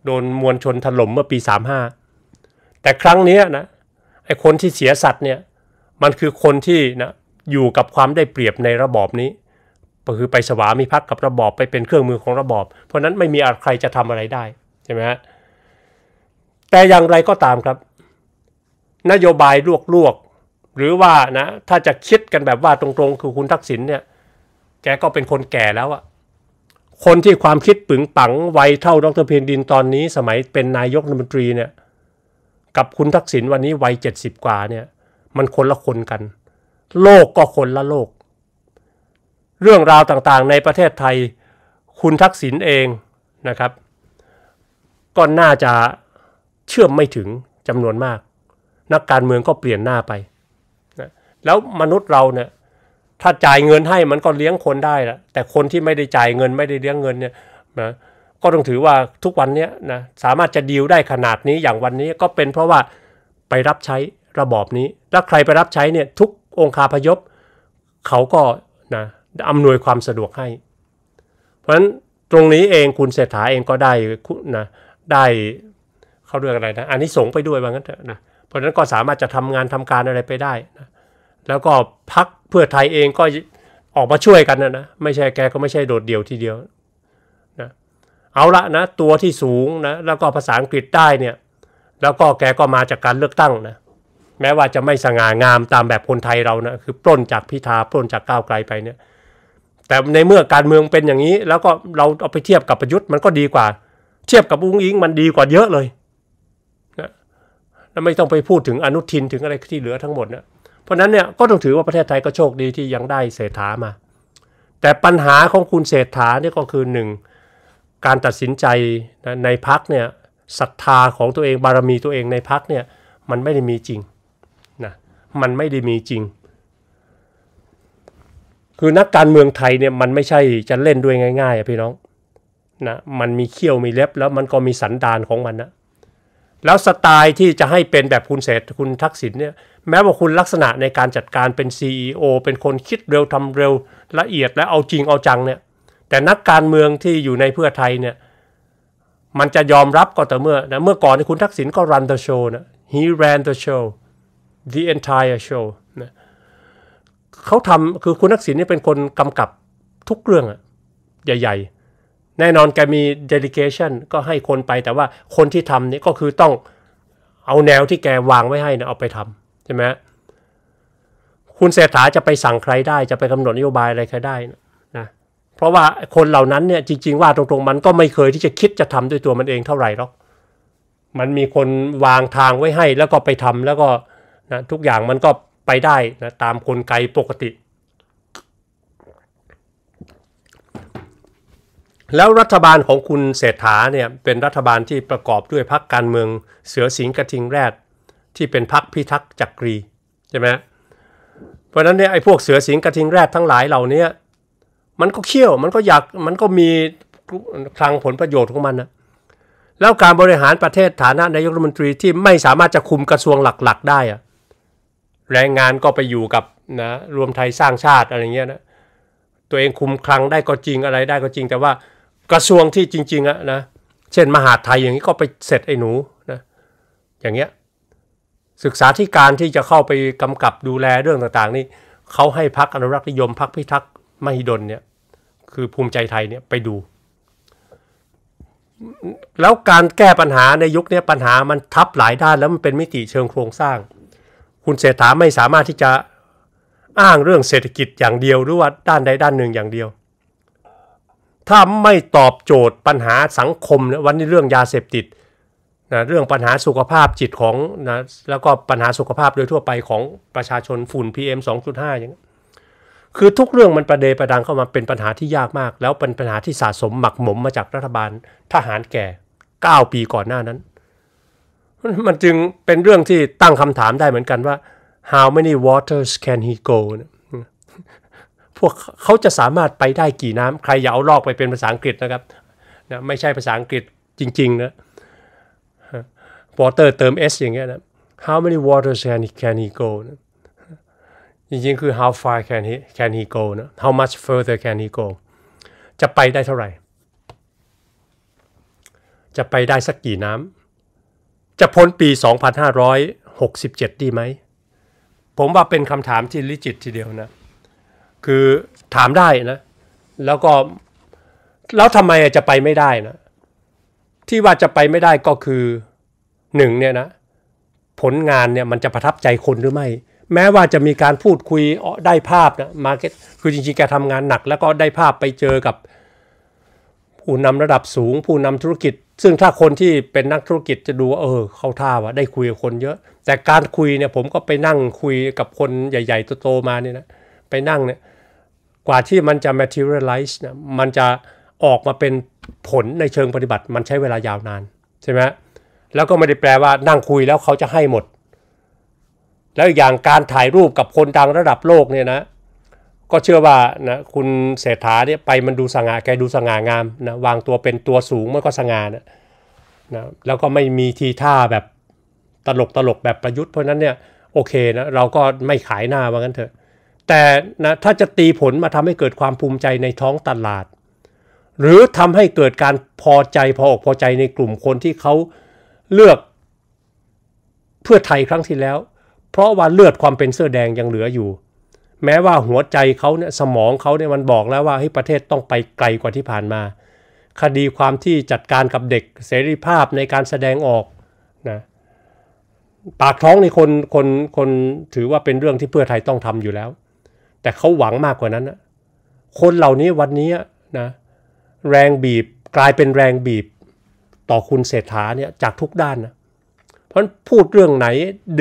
โดนมวลชนถล่มเมื่อปี 35 แต่ครั้งนี้นะไอ้คนที่เสียสัตว์เนี่ยมันคือคนที่นะอยู่กับความได้เปรียบในระบอบนี้ ก็คือไปสวามิภักดิ์กับระบอบไปเป็นเครื่องมือของระบอบ เพราะนั้นไม่มีใครจะทำอะไรได้ ใช่ไหมฮะแต่อย่างไรก็ตามครับ นโยบายลวกหรือว่านะถ้าจะคิดกันแบบว่าตรงๆคือคุณทักษิณเนี่ย แกก็เป็นคนแก่แล้วอะคนที่ความคิดปึงปังวัยเท่าดรเพียนดินตอนนี้สมัยเป็นนายกรัฐมนตรีเนี่ยกับคุณทักษิณวันนี้วัยเจ็ดสิบกว่าเนี่ย มันคนละคนกัน โลกก็คนละโลก เรื่องราวต่างๆในประเทศไทยคุณทักษิณเองนะครับ ก็น่าจะเชื่อมไม่ถึงจำนวนมาก นักการเมืองก็เปลี่ยนหน้าไปแล้วมนุษย์เราเนี่ยถ้าจ่ายเงินให้มันก็เลี้ยงคนได้ละแต่คนที่ไม่ได้จ่ายเงินไม่ได้เลี้ยงเงินเนี่ยนะก็ต้องถือว่าทุกวันนี้นะสามารถจะดีลได้ขนาดนี้อย่างวันนี้ก็เป็นเพราะว่าไปรับใช้ระบอบนี้ แล้วใครไปรับใช้เนี่ยทุกองคาพยพ เขาก็นะอำนวยความสะดวกให้ เพราะฉะนั้นตรงนี้เองคุณเศรษฐาเองก็ได้นะได้เขาเรียกอะไรนะอันนี้สงไปด้วยว่างั้นเถอะนะเพราะฉะนั้นก็สามารถจะทำงานทำการอะไรไปได้นะแล้วก็พักเพื่อไทยเองก็ออกมาช่วยกันนะนะไม่ใช่แกก็ไม่ใช่โดดเดี่ยวทีเดียวนะเอาละนะตัวที่สูงนะแล้วก็ภาษาอังกฤษได้เนี่ยแล้วก็แกก็มาจากการเลือกตั้งนะแม้ว่าจะไม่สง่างามตามแบบคนไทยเรานะคือปล้นจากพิธาปล้นจากก้าวไกลไปเนี่ยแต่ในเมื่อการเมืองเป็นอย่างนี้แล้วก็เราเอาไปเทียบกับประยุทธ์ มันก็ดีกว่า เทียบกับอุ้งอิงมันดีกว่าเยอะเลยนะแล้วไม่ต้องไปพูดถึงอนุทินถึงอะไรที่เหลือทั้งหมดนะราะนั้นเนี่ยก็ต้องถือว่าประเทศไทยก็โชคดีที่ยังได้เศรษฐามา แต่ปัญหาของคุณเศรษฐาเนี่ยก็คือหนึ่งการตัดสินใจในพักเนี่ยศรัทธาของตัวเองบารมีตัวเองในพักเนี่ยมันไม่ได้มีจริงนะมันไม่ได้มีจริง คือนักการเมืองไทยเนี่ยมันไม่ใช่จะเล่นด้วยง่ายๆอะพี่น้องนะมันมีเขี้ยวมีเล็บแล้วมันก็มีสันดานของมันนะแล้วสไตล์ที่จะให้เป็นแบบคุณเศรษฐคุณทักษิณเนี่ย แม้ว่าคุณลักษณะในการจัดการเป็น CEO เป็นคนคิดเร็วทำเร็วละเอียดและเอาจริงเอาจังเนี่ย แต่นักการเมืองที่อยู่ในเพื่อไทยเนี่ย มันจะยอมรับก็แต่เมื่อนะเมื่อก่อนที่คุณทักษิณก็ run the show นะ he ran the show the entire show นะเขาทำคือคุณทักษิณนี่เป็นคนกำกับทุกเรื่องอะใหญ่ ๆแน่นอนแกมีเดลิเ a ชันก็ให้คนไปแต่ว่าคนที่ทำนี่ก็คือต้องเอาแนวที่แกวางไว้ให้นะเอาไปทำใช่ไหมคุณเศรษฐาจะไปสั่งใครได้จะไปกำหนดนโยบายอะไรใครได้นะเพราะว่าคนเหล่านั้นเนี่ยจริง ๆว่าตรง ๆ มันก็ไม่เคยที่จะคิดจะทำด้วยตัวมันเองเท่าไหร่หรอกมันมีคนวางทางไว้ให้แล้วก็ไปทำแล้วก็นะทุกอย่างมันก็ไปได้นะตามกลไกปกติแล้วรัฐบาลของคุณเศรษฐาเนี่ยเป็นรัฐบาลที่ประกอบด้วยพรรคการเมืองเสือสิงกระทิงแรดที่เป็นพรรคพิทักษ์จักรีใช่ไหมเพราะนั้นเนี่ยไอ้พวกเสือสิงกระทิงแรดทั้งหลายเหล่านี้มันก็เขี้ยวมันก็อยากมันก็มีคลังผลประโยชน์ของมันนะแล้วการบริหารประเทศฐานะนายกรัฐมนตรีที่ไม่สามารถจะคุมกระทรวงหลักๆได้อะแรงงานก็ไปอยู่กับนะรวมไทยสร้างชาติอะไรเงี้ยนะตัวเองคุมคลังได้ก็จริงอะไรได้ก็จริงแต่ว่ากระทรวงที่จริง ๆอะนะ เช่น มหาดไทยอย่างนี้ก็ไปเสร็จไอ้หนูนะอย่างเงี้ยศึกษาธิการที่จะเข้าไปกำกับดูแลเรื่องต่างๆ นี่เขาให้พักอนุรักษ์นิยมพักพิทักษ์มหิดลเนี่ย คือภูมิใจไทยเนี่ย ไปดู แล้วการแก้ปัญหาในยุคนี้ปัญหามันทับหลายด้านแล้วมันเป็นมิติเชิงโครงสร้าง คุณเศรษฐาไม่สามารถที่จะอ้างเรื่องเศรษฐกิจอย่างเดียวหรือว่าด้านใดด้านหนึ่งอย่างเดียวถ้าไม่ตอบโจทย์ปัญหาสังคมวันนี้เรื่องยาเสพติดนะเรื่องปัญหาสุขภาพจิตของนะแล้วก็ปัญหาสุขภาพโดยทั่วไปของประชาชนฝุ่น PM 2.5อย่างนี้คือทุกเรื่องมันประเดประดังเข้ามาเป็นปัญหาที่ยากมาก แล้วเป็นปัญหาที่สะสมหมักหมมมาจากรัฐบาลทหารแก่ 9 ปี ก่อนหน้านั้น มันจึงเป็นเรื่องที่ตั้งคำถามได้เหมือนกันว่า how many waters can he go นะพวกเขาจะสามารถไปได้กี่น้ำ ใครอย่าเอาลอกไปเป็นภาษาอังกฤษนะครับนะไม่ใช่ภาษาอังกฤษจริงๆนะ water เติม s อย่างเงี้ยนะ how many waters can he can he go นะจริงๆคือ how far can he can he go นะ how much further can he go จะไปได้เท่าไหร่ จะไปได้สักกี่น้ำจะพ้นปี 2567 ดีไหม ผมว่าเป็นคำถามที่ลิจิตทีเดียวนะคือถามได้นะแล้วก็ แล้วทำไมจะไปไม่ได้นะที่ว่าจะไปไม่ได้ก็คือหนึ่งเนี่ยนะผลงานเนี่ยมันจะประทับใจคนหรือไม่ แม้ว่าจะมีการพูดคุยได้ภาพนะมาเก็ตคือจริงๆแกทำงานหนักแล้วก็ได้ภาพไปเจอกับ ผู้นำระดับสูงผู้นำธุรกิจ ซึ่งถ้าคนที่เป็นนักธุรกิจจะดู เออเข้าท่าว่าได้คุยกับคนเยอะ แต่การคุยเนี่ยผมก็ไปนั่งคุยกับคนใหญ่ๆโตๆมาเนี่ยนะไปนั่งเนี่ยว่าที่มันจะ materialize นะมันจะออกมาเป็นผลในเชิงปฏิบัติ มันใช้เวลายาวนาน ใช่ไหม แล้วก็ไม่ได้แปลว่านั่งคุยแล้วเขาจะให้หมด แล้วอย่างการถ่ายรูปกับคนดังระดับโลกเนี่ยนะ ก็เชื่อว่านะคุณเศรษฐาเนี่ยไปมันดูสง่าแกดูสง่างามนะวางตัวเป็นตัวสูงมันก็สง่านะนะแล้วก็ไม่มีทีท่าแบบตลกตลกแบบประยุทธ์เพราะนั้นเนี่ยโอเคนะเราก็ไม่ขายหน้าว่างั้นเถอะแต่นะถ้าจะตีผลมาทำให้เกิดความภูมิใจในท้องตลาด หรือทำให้เกิดการพอใจ พออกพอใจในกลุ่มคนที่เขาเลือกเพื่อไทยครั้งที่แล้ว เพราะว่าเลือดความเป็นเสื้อแดงยังเหลืออยู่ แม้ว่าหัวใจเขาเนี่ยสมองเขาเนี่ยมันบอกแล้วว่าให้ประเทศต้องไปไกลกว่าที่ผ่านมา คดีความที่จัดการกับเด็กเสรีภาพในการแสดงออกนะปากท้องในคนคนคนถือว่าเป็นเรื่องที่เพื่อไทยต้องทำอยู่แล้วแต่เขาหวังมากกว่านั้นนะ คนเหล่านี้วันนี้นะแรงบีบกลายเป็นแรงบีบ ต่อคุณเศรษฐาเนี่ยจากทุกด้านนะเพราะพูดเรื่องไหน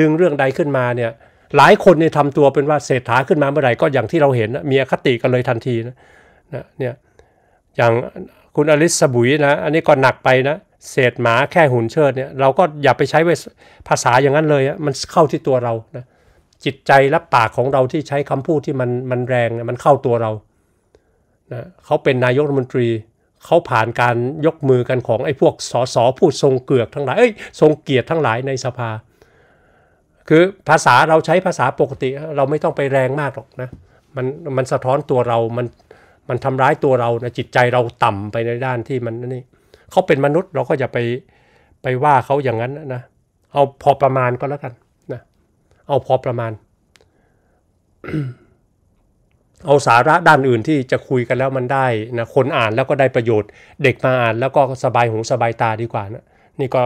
ดึงเรื่องใดขึ้นมาเนี่ย หลายคนเนี่ยทำตัวเป็นว่าเศรษฐาขึ้นมาเมื่อไหร่ก็อย่างที่เราเห็นนะมีอคติกันเลยทันทีนะนะเนี่ยอย่างคุณอลิสสบุยนะ อันนี้ก็หนักไปนะ เศษหมาแค่หุ่นเชิดเนี่ยเราก็อย่าไปใช้ภาษาอย่างนั้นเลยมันเข้าที่ตัวเรานะจิตใจและปากของเราที่ใช้คำพูดที่มันมันแรงมันเข้าตัวเรานะเขาเป็นนายกรัฐมนตรีเขาผ่านการยกมือกันของไอ้พวกสสผู้ทรงเกลือกทั้งหลายเอ้ยทรงเกียรติทั้งหลายในสภา คือภาษาเราใช้ภาษาปกติเราไม่ต้องไปแรงมากหรอกนะมันมันสะท้อนตัวเรา มันมันทำร้ายตัวเรานะจิตใจเราต่ำไปในด้านที่มันนี่เขาเป็นมนุษย์เราก็อย่าไปไปว่าเขาอย่างนั้นนะเอาพอประมาณก็แล้วกันเอาพอประมาณ เอาสาระด้านอื่นที่จะคุยกันแล้วมันได้นะ คนอ่านแล้วก็ได้ประโยชน์ เด็กมาอ่านแล้วก็สบายหูสบายตาดีกว่านะนี่ก็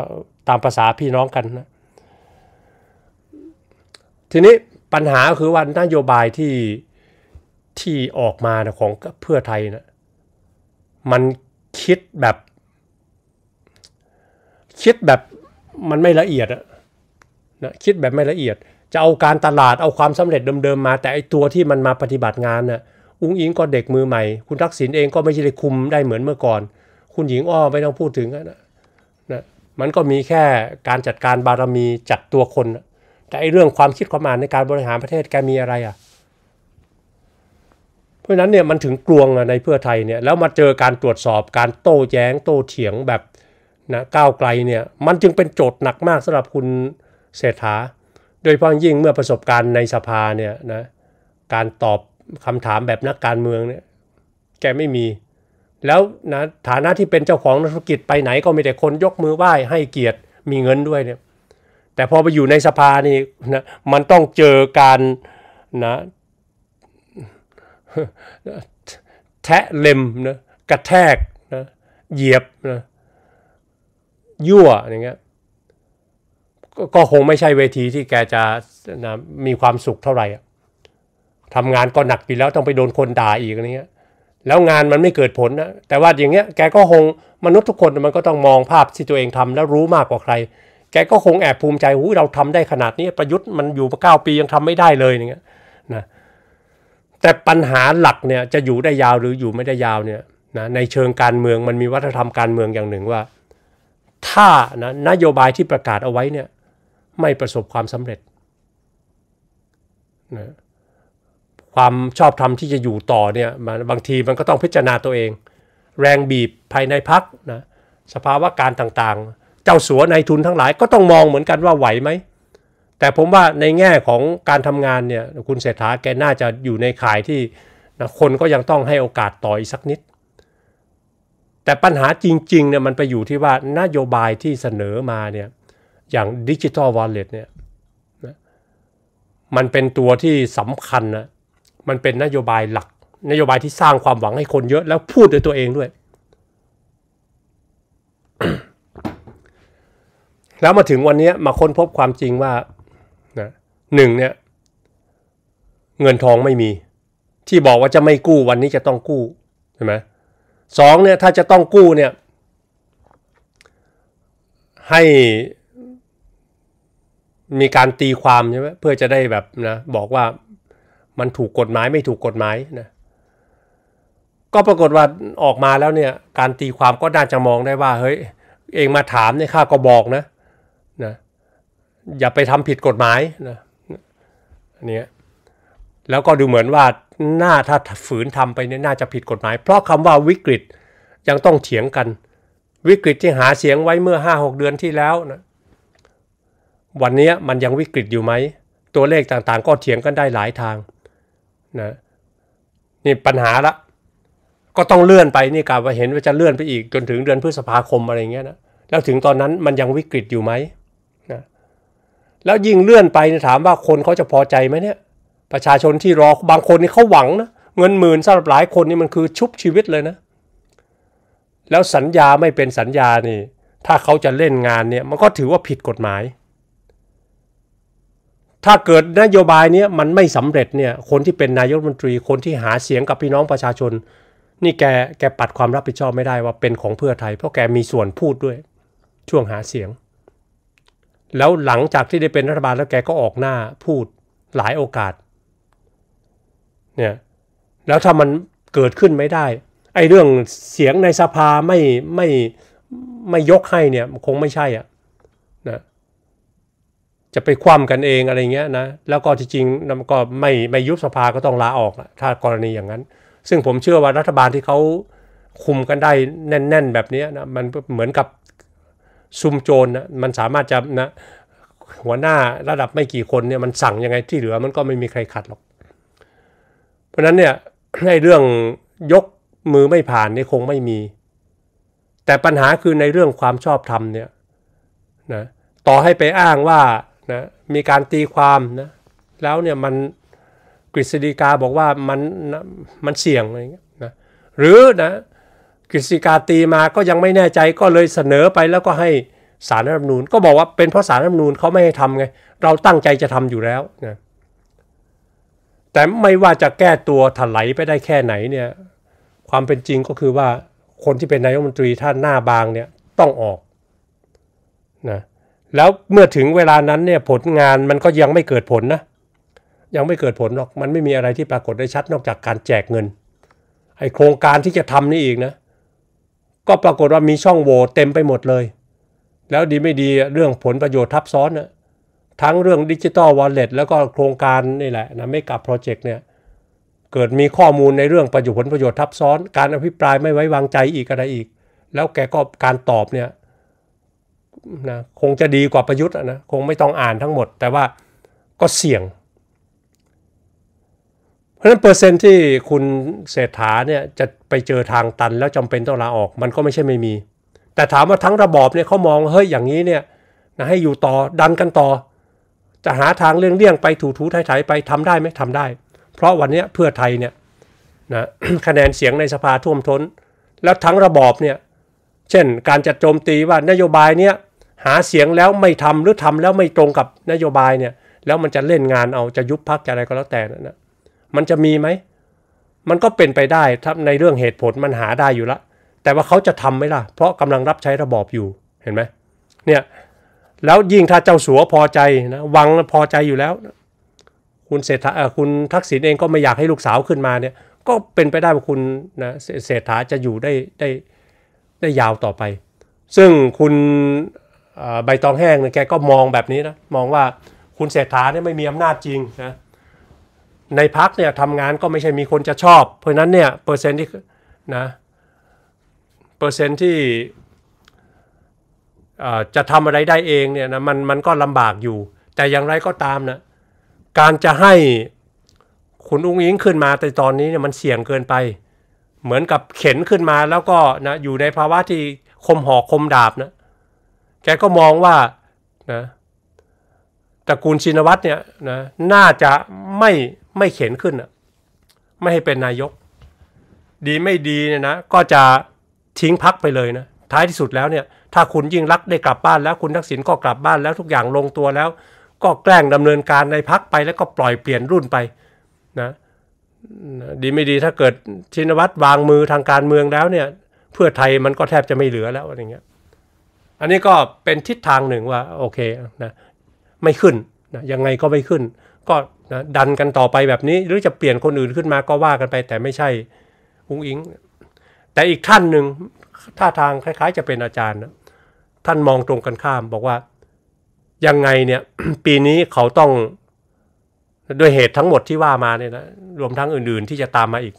ตามภาษาพี่น้องกันนะทีนี้ปัญหาคือว่านโยบายที่ที่ออกมานะของเพื่อไทยนะมันคิดแบบคิดแบบมันไม่ละเอียดอะนะคิดแบบไม่ละเอียดจะเอาการตลาดเอาความสำเร็จเดิมๆ มา แต่ไอตัวที่มันมาปฏิบัติงานน่ะอุ้งอิงก็เด็กมือใหม่คุณทักษิณเองก็ไม่ใช่ได้คุมได้เหมือนเมื่อก่อน คุณหญิงอ้อไม่ต้องพูดถึงนะนะมันก็มีแค่การจัดการบารมีจัดตัวคนแต่ไอเรื่องความคิดความอ่านในการบริหารประเทศแกมีอะไรอ่ะเพราะนั้นเนี่ยมันถึงกลวงในเพื่อไทยเนี่ยแล้วมาเจอการตรวจสอบการโต้แย้ง โต้เถียงแบบนะก้าวไกลเนี่ย มันจึงเป็นโจทย์หนักมากสำหรับคุณเศรษฐาโดยพ้องยิ่งเมื่อประสบการณ์ในสภาเนี่ยนะการตอบคำถามแบบนักการเมืองเนี่ยแกไม่มี แล้วนะฐานะที่เป็นเจ้าของธุรกิจไปไหนก็มีแต่คนยกมือไหว้ให้เกียรติมีเงินด้วยเนี่ยแต่พอไปอยู่ในสภานี่นะมันต้องเจอการนะแทะเล็มนะกระแทกนะเหยียบนะยั่วอย่างเงี้ยก็คงไม่ใช่เวทีที่แกจะนะมีความสุขเท่าไหร่ทำงานก็หนักอยู่แล้วต้องไปโดนคนด่าอีกอะไรเงี้ย แล้วงานมันไม่เกิดผลนะ แต่ว่าอย่างเงี้ยแกก็คงมนุษย์ทุกคนมันก็ต้องมองภาพที่ตัวเองทำแล้วรู้มากกว่าใคร แกก็คงแอบภูมิใจหูเราทำได้ขนาดนี้ ประยุทธ์มันอยู่มาเก้าปียังทำไม่ได้เลยอย่างเงี้ยนะ แต่ปัญหาหลักเนี่ยจะอยู่ได้ยาวหรืออยู่ไม่ได้ยาวเนี่ยนะในเชิงการเมืองมันมีวัฒนธรรมการเมืองอย่างหนึ่งว่า ถ้านะนโยบายที่ประกาศเอาไว้เนี่ยไม่ประสบความสำเร็จนะความชอบธรรมที่จะอยู่ต่อเนี่ยมันบางทีมันก็ต้องพิจารณาตัวเอง แรงบีบภายในพักนะสภาวะการต่างๆ เจ้าสัวในทุนทั้งหลายก็ต้องมองเหมือนกันว่าไหวไหมแต่ผมว่าในแง่ของการทำงานเนี่ยคุณเศรษฐาแกน่าจะอยู่ในข่ายที่นะคนก็ยังต้องให้โอกาสต่ออีกสักนิด แต่ปัญหาจริงๆเนี่ยมันไปอยู่ที่ว่านโยบายที่เสนอมาเนี่ยอย่างดิจิ t a l Wallet เนี่ยมันเป็นตัวที่สำคัญนะมันเป็นนโยบายหลักนโยบายที่สร้างความหวังให้คนเยอะแล้วพูดด้วยตัวเองด้วย แล้วมาถึงวันนี้มาค้นพบความจริงว่านะหนึ่งเนี่ย เงินทองไม่มี ที่บอกว่าจะไม่กู้วันนี้จะต้องกู้ใช่ไหมสองเนี่ย ถ้าจะต้องกู้เนี่ย ให้มีการตีความใช่ไหมเพื่อจะได้แบบนะบอกว่ามันถูกกฎหมายไม่ถูกกฎหมายนะก็ปรากฏว่าออกมาแล้วเนี่ยการตีความก็น่าจะมองได้ว่าเฮ้ยเองมาถามเนี่ยข้าก็บอกนะนะอย่าไปทำผิดกฎหมายนะนี้แล้วก็ดูเหมือนว่าหน้าถ้าฝืนทำไปเนี่ยน่าจะผิดกฎหมาย เพราะคำว่าวิกฤตยังต้องเถียงกัน วิกฤตที่หาเสียงไว้เมื่อ 5-6 เดือนที่แล้วนะวันนี้มันยังวิกฤตอยู่ไหม ตัวเลขต่าง ๆ ก็เถียงกันได้หลายทางนะนี่ปัญหาละ ก็ต้องเลื่อนไปนี่กาว่าเห็นว่าจะเลื่อนไปอีกจนถึงเดือนพฤษภาคมอะไรเงี้ยนะแล้วถึงตอนนั้นมันยังวิกฤตอยู่ไหมนะแล้วยิ่งเลื่อนไปนถามว่าคนเขาจะพอใจไหมเนี่ยประชาชนที่รอบางคนนี่เขาหวังนะเงินหมื่นสำหรับหลายคนนี่มันคือชุบชีวิตเลยนะแล้วสัญญาไม่เป็นสัญญานี่ถ้าเขาจะเล่นงานเนี่ยมันก็ถือว่าผิดกฎหมายถ้าเกิดนโยบายนี้มันไม่สำเร็จเนี่ยคนที่เป็นนายกรัฐมนตรีคนที่หาเสียงกับพี่น้องประชาชน นี่แกแกปัดความรับผิดชอบไม่ได้ว่าเป็นของเพื่อไทย เพราะแกมีส่วนพูดด้วยช่วงหาเสียง แล้วหลังจากที่ได้เป็นรัฐบาลแล้วแกก็ออกหน้าพูดหลายโอกาสเนี่ยแล้วถ้ามันเกิดขึ้นไม่ได้ไอ้เรื่องเสียงในสภาไม่ไม่ไม่ยกให้เนี่ยคงไม่ใช่อะ่ะจะไปคว่ำกันเองอะไรเงี้ยนะ แล้วก็ที่จริงก็ไม่ไม่ยุบสภาก็ต้องลาออก ถ้ากรณีอย่างนั้น ซึ่งผมเชื่อว่ารัฐบาลที่เขาคุมกันได้แน่น ๆ แบบนี้นะ มันเหมือนกับซุมโจรนะมันสามารถจะนะหัวหน้าระดับไม่กี่คนเนี่ยมันสั่งยังไงที่เหลือมันก็ไม่มีใครขัดหรอก เพราะนั้นเนี่ยในเรื่องยกมือไม่ผ่านนี่คงไม่มี แต่ปัญหาคือในเรื่องความชอบธรรมเนี่ยนะ ต่อให้ไปอ้างว่านะมีการตีความนะแล้วเนี่ยมันกฤษฎีกาบอกว่ามันมันเสี่ยงอะไรเงี้ยนะหรือนะกฤษฎีกาตีมาก็ยังไม่แน่ใจก็เลยเสนอไปแล้วก็ให้สารรัฐธรรมนูญก็บอกว่าเป็นเพราะสารรัฐธรรมนูญเขาไม่ให้ทำไงเราตั้งใจจะทำอยู่แล้วนะแต่ไม่ว่าจะแก้ตัวถลายไปได้แค่ไหนเนี่ยความเป็นจริงก็คือว่าคนที่เป็นนายกรัฐมนตรีท่านหน้าบางเนี่ยต้องออกนะแล้วเมื่อถึงเวลานั้นเนี่ยผลงานมันก็ยังไม่เกิดผลนะ ยังไม่เกิดผลหรอกมันไม่มีอะไรที่ปรากฏได้ชัดนอกจากการแจกเงิน ไอโครงการที่จะทำนี่อีกนะ ก็ปรากฏว่ามีช่องโหว่เต็มไปหมดเลย แล้วดีไม่ดีเรื่องผลประโยชน์ทับซ้อนนะทั้งเรื่องดิจิตอลวอลเล็ตแล้วก็โครงการนี่แหละนะไม่กับโปรเจกต์เนี่ย เกิดมีข้อมูลในเรื่องประโยชน์ผลประโยชน์ทับซ้อน การอภิปรายไม่ไว้วางใจอีกอะไรอีก แล้วแกก็การตอบเนี่ยนะคงจะดีกว่าประยุทธ์นะ คงไม่ต้องอ่านทั้งหมด แต่ว่าก็เสี่ยง เพราะฉะนั้นเปอร์เซ็นต์ที่คุณเศรษฐาเนี่ยจะไปเจอทางตันแล้วจำเป็นต้องลาออกมันก็ไม่ใช่ไม่มี แต่ถามว่าทั้งระบอบเนี่ยเขามองเฮ้ยอย่างนี้เนี่ยนะให้อยู่ต่อดันกันต่อจะหาทางเลี่ยงไปถููไถยไปทำได้ไหมทำได้ เพราะวันนี้เพื่อไทยเนี่ยนะคะแนนเสียงในสภาท่วมท้น แล้วทั้งระบอบเนี่ย เช่นการจัดโจมตีว่านโยบายเนี่ยหาเสียงแล้วไม่ทำหรือทำแล้วไม่ตรงกับนโยบายเนี่ย แล้วมันจะเล่นงานเอาจะยุบพักจะอะไรก็แล้วแต่นั่นนะมันจะมีไหมมันก็เป็นไปได้ถ้าในเรื่องเหตุผลมันหาได้อยู่ละ แต่ว่าเขาจะทำไหมล่ะ เพราะกำลังรับใช้ระบอบอยู่เห็นไหมเนี่ยแล้วยิ่งถ้าเจ้าสัวพอใจนะวังพอใจอยู่แล้ว คุณเศรษฐาคุณทักษิณเองก็ไม่อยากให้ลูกสาวขึ้นมาเนี่ยก็เป็นไปได้ว่าคุณนะเศรษฐาจะอยู่ได้ได้ได้ยาวต่อไป ซึ่งคุณใบตองแห้งเนี่ยแกก็มองแบบนี้นะ มองว่าคุณเศรษฐาเนี่ยไม่มีอำนาจจริงนะในพักเนี่ยทำงานก็ไม่ใช่มีคนจะชอบ เพราะนั้นเนี่ยเปอร์เซ็นต์ที่นะเปอร์เซ็นต์ที่จะทำอะไรได้เองเนี่ยนะมันมันก็ลำบากอยู่ แต่อย่างไรก็ตามนะการจะให้คุณอุ้งอิงขึ้นมา แต่ตอนนี้เนี่ยมันเสี่ยงเกินไป เหมือนกับเข็นขึ้นมาแล้วก็นะอยู่ในภาวะที่คมหอกคมดาบนะแกก็มองว่านะตระกูลชินวัตรเนี่ยนะน่าจะไม่ไม่เข็นขึ้นไม่ให้เป็นนายก ดีไม่ดีเนี่ยนะก็จะทิ้งพักไปเลยนะท้ายที่สุดแล้วเนี่ยถ้าคุณยิ่งรักได้กลับบ้านแล้วคุณทักษิณก็กลับบ้านแล้วทุกอย่างลงตัวแล้ว ก็แกล้งดำเนินการในพักไปแล้วก็ปล่อยเปลี่ยนรุ่นไปนะดีไม่ดีถ้าเกิดชินวัตรวางมือทางการเมืองแล้วเนี่ยเพื่อไทยมันก็แทบจะไม่เหลือแล้วอะไรเงี้ยอันนี้ก็เป็นทิศทางหนึ่งว่าโอเคนะไม่ขึ้นนะยังไงก็ไม่ขึ้น ก็นะดันกันต่อไปแบบนี้หรือจะเปลี่ยนคนอื่นขึ้นมาก็ว่ากันไปแต่ไม่ใช่อุ้งอิง แต่อีกท่านหนึ่งท่าทางคล้าย ๆ จะเป็นอาจารย์นะท่านมองตรงกันข้ามบอกว่า ยังไงเนี่ยปีนี้เขาต้องด้วยเหตุทั้งหมดที่ว่ามาเนี่ยนะรวมทั้งอื่นๆที่จะตามมาอีก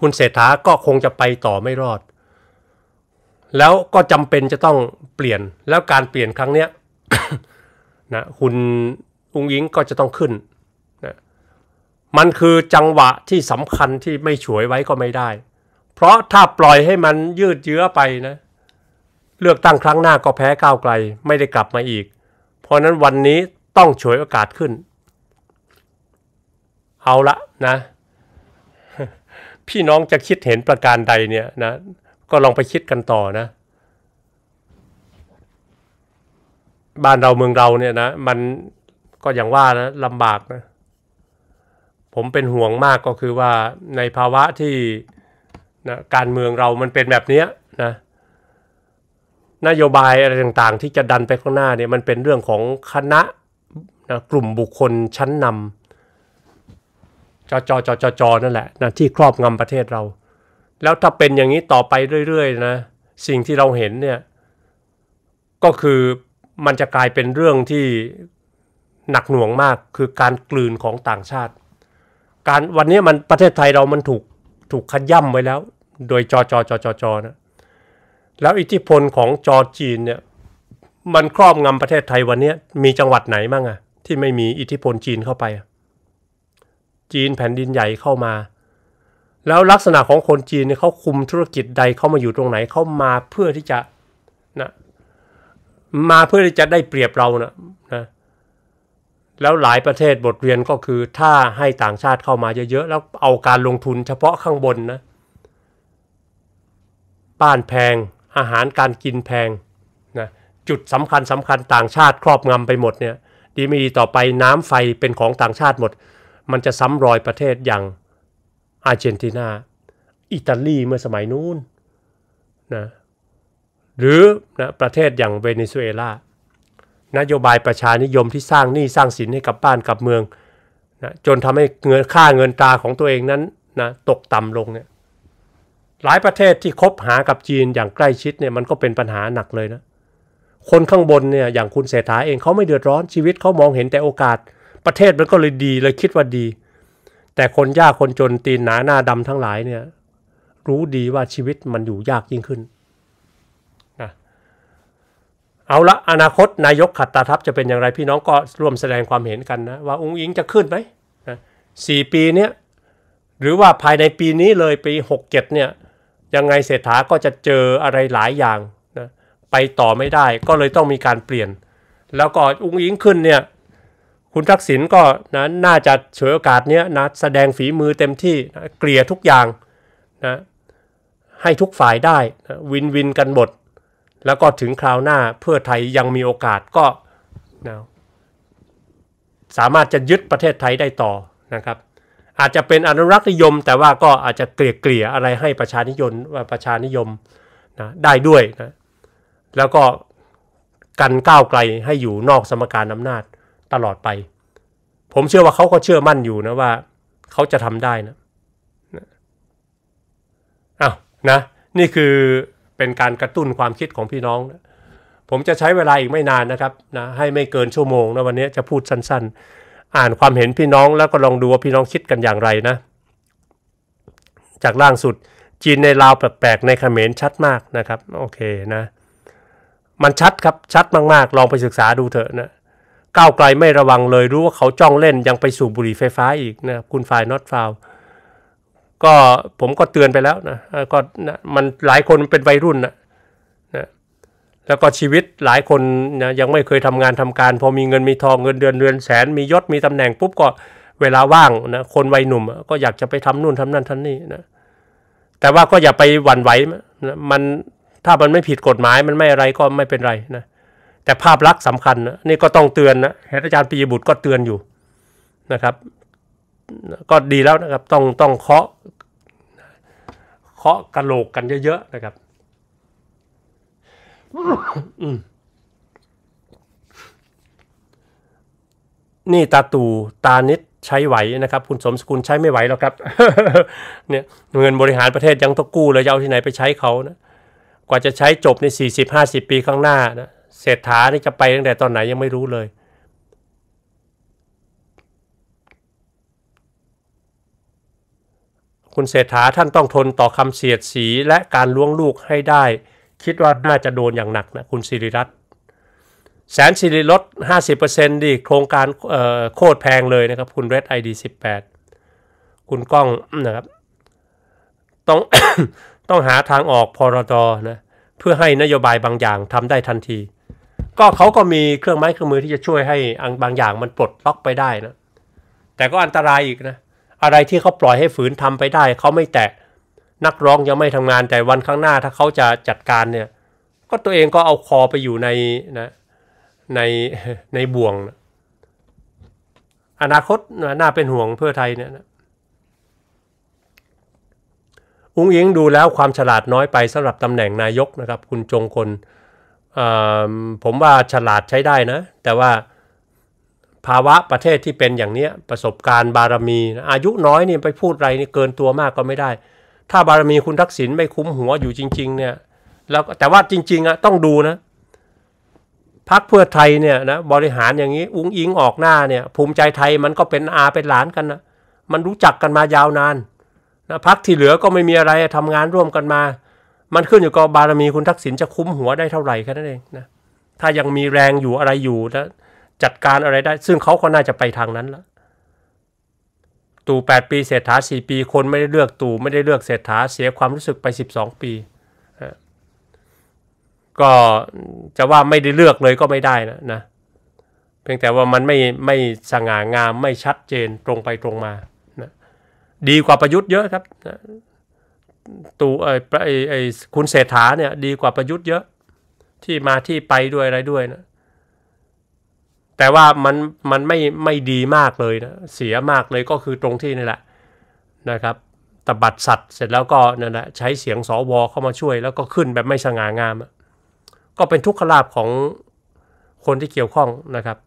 คุณเศรษฐาก็คงจะไปต่อไม่รอดแล้วก็จำเป็นจะต้องเปลี่ยนแล้วการเปลี่ยนครั้งเนี้ยนะคุณอุ้งยิงก็จะต้องขึ้นนะมันคือจังหวะที่สำคัญที่ไม่ฉวยไว้ก็ไม่ได้ เพราะถ้าปล่อยให้มันยืดเยื้อไปนะ เลือกตั้งครั้งหน้าก็แพ้ก้าวไกลไม่ได้กลับมาอีก เพราะนั้นวันนี้ต้องฉวยโอกาสขึ้น เอาละนะ พี่น้องจะคิดเห็นประการใดเนี่ยนะก็ลองไปคิดกันต่อนะ บ้านเราเมืองเราเนี่ยนะมันก็อย่างว่านะลำบากนะผมเป็นห่วงมากก็คือว่าในภาวะที่นะการเมืองเรามันเป็นแบบนี้นะนโยบายอะไรต่างๆ ที่จะดันไปข้างหน้าเนี่ยมันเป็นเรื่องของคณะนะกลุ่มบุคคลชั้นนำจจจจจนั่นแหละนะที่ครอบงำประเทศเราแล้วถ้าเป็นอย่างนี้ต่อไปเรื่อยๆนะ สิ่งที่เราเห็นเนี่ย ก็คือมันจะกลายเป็นเรื่องที่หนักหน่วงมากคือการกลืนของต่างชาติ การวันนี้มันประเทศไทยเรามันถูก ถูกขย่ำไว้แล้ว โดยจอจอจอจอจอนะแล้วอิทธิพลของจอจีนเนี่ย มันครอบงำประเทศไทยวันนี้มีจังหวัดไหนบ้างอะที่ไม่มีอิทธิพลจีนเข้าไป จีนแผ่นดินใหญ่เข้ามาแล้ว ลักษณะของคนจีนเนี่ยเขาคุมธุรกิจใดเข้ามาอยู่ตรงไหนเขามาเพื่อที่จะนะมาเพื่อที่จะได้เปรียบเรานะนะแล้วหลายประเทศบทเรียนก็คือ ถ้าให้ต่างชาติเข้ามาเยอะๆแล้วเอาการลงทุนเฉพาะข้างบนนะบ้านแพงอาหารการกินแพงนะจุดสำคัญสำคัญต่างชาติครอบงำไปหมดเนี่ยดีไม่ดีต่อไปน้ำไฟเป็นของต่างชาติหมดมันจะซ้ำรอยประเทศอย่างอาร์เจนตินา อิตาลีเมื่อสมัยนู้นนะหรือนะประเทศอย่างเวเนซุเอลานโยบายประชานิยมที่สร้างหนี้สร้างสินให้กับบ้านกับเมืองนะจนทำให้เงินค่าเงินตราของตัวเองนั้นนะตกต่ำลงเนี่ยหลายประเทศที่คบหากับจีนอย่างใกล้ชิดเนี่ยมันก็เป็นปัญหาหนักเลยนะคนข้างบนเนี่ยอย่างคุณเศรษฐาเองเขาไม่เดือดร้อนชีวิตเขามองเห็นแต่โอกาส ประเทศมันก็เลยดีเลยคิดว่าดีแต่คนยากคนจนตีนหนาหน้าดำทั้งหลายเนี่ยรู้ดีว่าชีวิตมันอยู่ยากยิ่งขึ้นนะเอาละอนาคต นายกขัดตาทัพจะเป็นอย่างไรพี่น้องก็ร่วมแสดงความเห็นกันนะว่าองค์อิงจะขึ้นไหมนะสี่ปีเนี้ยหรือว่าภายในปีนี้เลย ปี6เจ็ดเนี่ยยังไงเศรษฐาก็จะเจออะไรหลายอย่างนะไปต่อไม่ได้ก็เลยต้องมีการเปลี่ยน แล้วก็อุ้งอิงขึ้นเนี่ยคุณทักษิณก็นะน่าจะฉวยโอกาสเนี้ยนะ แสดงฝีมือเต็มที่นะเกลี่ยทุกอย่าง นะ ให้ทุกฝ่ายได้นะวินวินกันหมด แล้วก็ถึงคราวหน้าเพื่อไทยยังมีโอกาสก็นะสามารถจะยึดประเทศไทยได้ต่อนะครับอาจจะเป็นอนุรักษ์นิยมแต่ว่าก็อาจจะเกลี่ยเกลี่ยอะไรให้ประชานิยมประชานิยมนะได้ด้วยนะ แล้วก็กันก้าวไกลให้อยู่นอกสมการอำนาจตลอดไป ผมเชื่อว่าเขาก็เชื่อมั่นอยู่นะว่าเขาจะทำได้นะอ้าวนะนี่คือเป็นการกระตุ้นความคิดของพี่น้องนะผมจะใช้เวลาอีกไม่นานนะครับนะให้ไม่เกินชั่วโมงนะวันนี้จะพูดสั้น ๆ อ่านความเห็นพี่น้องแล้วก็ลองดูว่าพี่น้องคิดกันอย่างไรนะ จากล่างสุดจีนในลาวแปลกๆในเขมรชัดมากนะครับโอเคนะมันชัดครับชัดมาก ๆ ลองไปศึกษาดูเถอะนะก้าวไกลไม่ระวังเลยรู้ว่าเขาจ้องเล่นยังไปสู่บุหรี่ไฟฟ้าอีกนะคุณฝ่ายน็อตฟาวก็ผมก็เตือนไปแล้วนะก็นะมันหลายคนเป็นวัยรุ่นนะนะแล้วก็ชีวิตหลายคนนะยังไม่เคยทำงานทำการ พอมีเงินมีทอง เงินเดือนเดือนแสนมียศมีตำแหน่ง ปุ๊บ ก็เวลาว่างนะคนวัยหนุ่ม ก็อยากจะไปทำนู่นทำนั่นทำนี่นะแต่ว่าก็อย่าไปหวั่นไหวนะมันถ้ามันไม่ผิดกฎหมายมันไม่อะไรก็ไม่เป็นไรนะแต่ภาพลักษณ์สำคัญ นี่ก็ต้องเตือนนะอาจารย์ปียบุตรก็เตือนอยู่นะครับ ก็ดีแล้วนะครับ ต้องต้องเคาะ เคาะกระโหลกกันเยอะๆนะครับ นี่ตาตู่ตานิดใช้ไหวนะครับ คุณสมสกุลใช้ไม่ไหวแล้วครับเนี่ยเงินบริหารประเทศยังต้องกู้เลยจะเอาที่ไหนไปใช้เขานะ กว่าจะใช้จบในสสี่ิบห้าสิบปีข้างหน้านะเศรษฐานี่จะไปตั้งแต่ตอนไหน ยังไม่รู้เลย คุณเศรษฐาท่านต้องทนต่อคำเสียดสีและการล้วงลูกให้ได้คิดว่าน่าจะโดนอย่างหนักนะ คุณสิริรัตน์ แสนสิริลด50%ดิโครงการโคตรแพงเลยนะครับ คุณ Red ID 18 คุณก้องนะครับต้องต้องหาทางออกพรตนะ เพื่อให้นโยบายบางอย่างทำได้ทันทีก็เขาก็มีเครื่องไม้เครื่องมือที่จะช่วยให้บางอย่างมันปลดล็อกไปได้นะแต่ก็อันตรายอีกนะอะไรที่เขาปล่อยให้ฝืนทำไปได้ เขาไม่แตะนักร้องยังไม่ทำงานแต่วันข้างหน้าถ้าเขาจะจัดการเนี่ยก็ตัวเองก็เอาคอไปอยู่ในนะในในบ่วงนะอนาคตน่าเป็นห่วงเพื่อไทยเนี่ยนะอุ้งอิงดูแล้วความฉลาดน้อยไปสำหรับตำแหน่งนายกนะครับคุณจงคนผมว่าฉลาดใช้ได้นะ แต่ว่าภาวะประเทศที่เป็นอย่างนี้ประสบการณ์บารมี อายุน้อยนี่ไปพูดอะไรนี่เกินตัวมากก็ไม่ได้ ถ้าบารมีคุณทักษิณไม่คุ้มหัวอยู่จริงๆ เนี่ย แล้วแต่ว่าจริงๆอ่ะต้องดูนะพักเพื่อไทยเนี่ยนะบริหารอย่างนี้อุ้งอิงออกหน้าเนี่ยภูมิใจไทยมันก็เป็นอา เป็นหลานกันนะมันรู้จักกันมายาวนานนะพักที่เหลือก็ไม่มีอะไรทำงานร่วมกันมามันขึ้นอยู่กับบารมีคุณทักษิณจะคุ้มหัวได้เท่าไหร่แค่นั้นเองนะ ถ้ายังมีแรงอยู่อะไรอยู่แล้ว จัดการอะไรได้ ซึ่งเขาก็น่าจะไปทางนั้นแล้ว ตู่ 8 ปี เศรษฐา4 ปี คนไม่ได้เลือกตู่ไม่ได้เลือกเศรษฐาเสียความรู้สึกไป 12 ปี ก็จะว่าไม่ได้เลือกเลยก็ไม่ได้นะนะ เพียงแต่ว่ามันไม่ไม่สง่างาม ไม่ชัดเจนตรงไปตรงมานะดีกว่าประยุทธ์เยอะครับนะตูไอ้ไอ้คุณเศรษฐาเนี่ยดีกว่าประยุทธ์เยอะที่มาที่ไปด้วยอะไรด้วยนะแต่ว่ามัน มันไม่ไม่ดีมากเลยนะเสียมากเลยก็คือตรงที่นี่แหละนะครับ ตบัดสัตว์เสร็จแล้วก็นั่นแหละใช้เสียงสว เข้ามาช่วยแล้วก็ขึ้นแบบไม่สง่างาม ก็เป็นทุกขลาบของคนที่เกี่ยวข้องนะครับ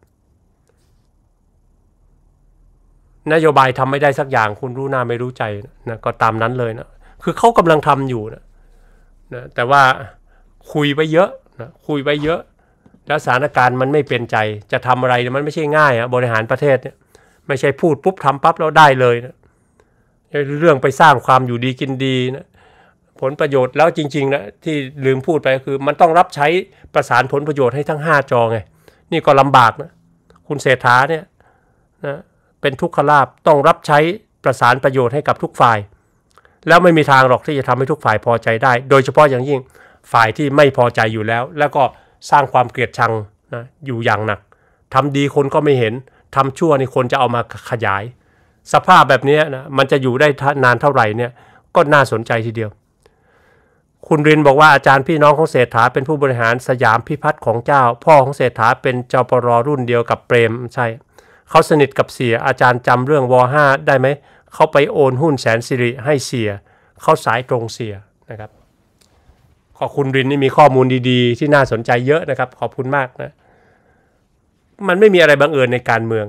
นโยบายทำไม่ได้สักอย่างคุณรู้หน้าไม่รู้ใจนะก็ตามนั้นเลยนะคือเขากำลังทำอยู่นะนะ แต่ว่าคุยไปเยอะนะคุยไปเยอะ แล้วสถานการณ์มันไม่เป็นใจ จะทำอะไรมันไม่ใช่ง่ายอะบริหารประเทศเนี่ยไม่ใช่พูดปุ๊บทำปั๊บแล้วได้เลยนะเรื่องไปสร้างความอยู่ดีกินดีนะผลประโยชน์แล้วจริงๆนะที่ลืมพูดไปคือ มันต้องรับใช้ประสานผลประโยชน์ให้ทั้ง 5 จอไง นี่ก็ลำบากนะคุณเศรษฐาเนี่ยนะเป็นทุกขลาบต้องรับใช้ประสานประโยชน์ให้กับทุกฝ่ายแล้วไม่มีทางหรอกที่จะทำให้ทุกฝ่ายพอใจได้ โดยเฉพาะอย่างยิ่งฝ่ายที่ไม่พอใจอยู่แล้ว แล้วก็สร้างความเกลียดชังนะอยู่อย่างหนัก ทำดีคนก็ไม่เห็น ทำชั่วนี่คนจะเอามาขยาย สภาพแบบนี้นะมันจะอยู่ได้นานเท่าไหร่เนี่ยก็น่าสนใจทีเดียว คุณรินบอกว่าอาจารย์พี่น้องของเศรษฐาเป็นผู้บริหารสยามพิพัฒน์ของเจ้าพ่อของเศรษฐาเป็นเจ้าปรรุ่นเดียวกับเปรมใช่เขาสนิทกับเสียอาจารย์จำเรื่องวห้าได้ไหมเขาไปโอนหุ้นแสนสิริให้เสียเขาสายตรงเสียนะครับ ขอบคุณรินนี่มีข้อมูลดีๆที่น่าสนใจเยอะนะครับ ขอบคุณมากนะ มันไม่มีอะไรบังเอิญในการเมือง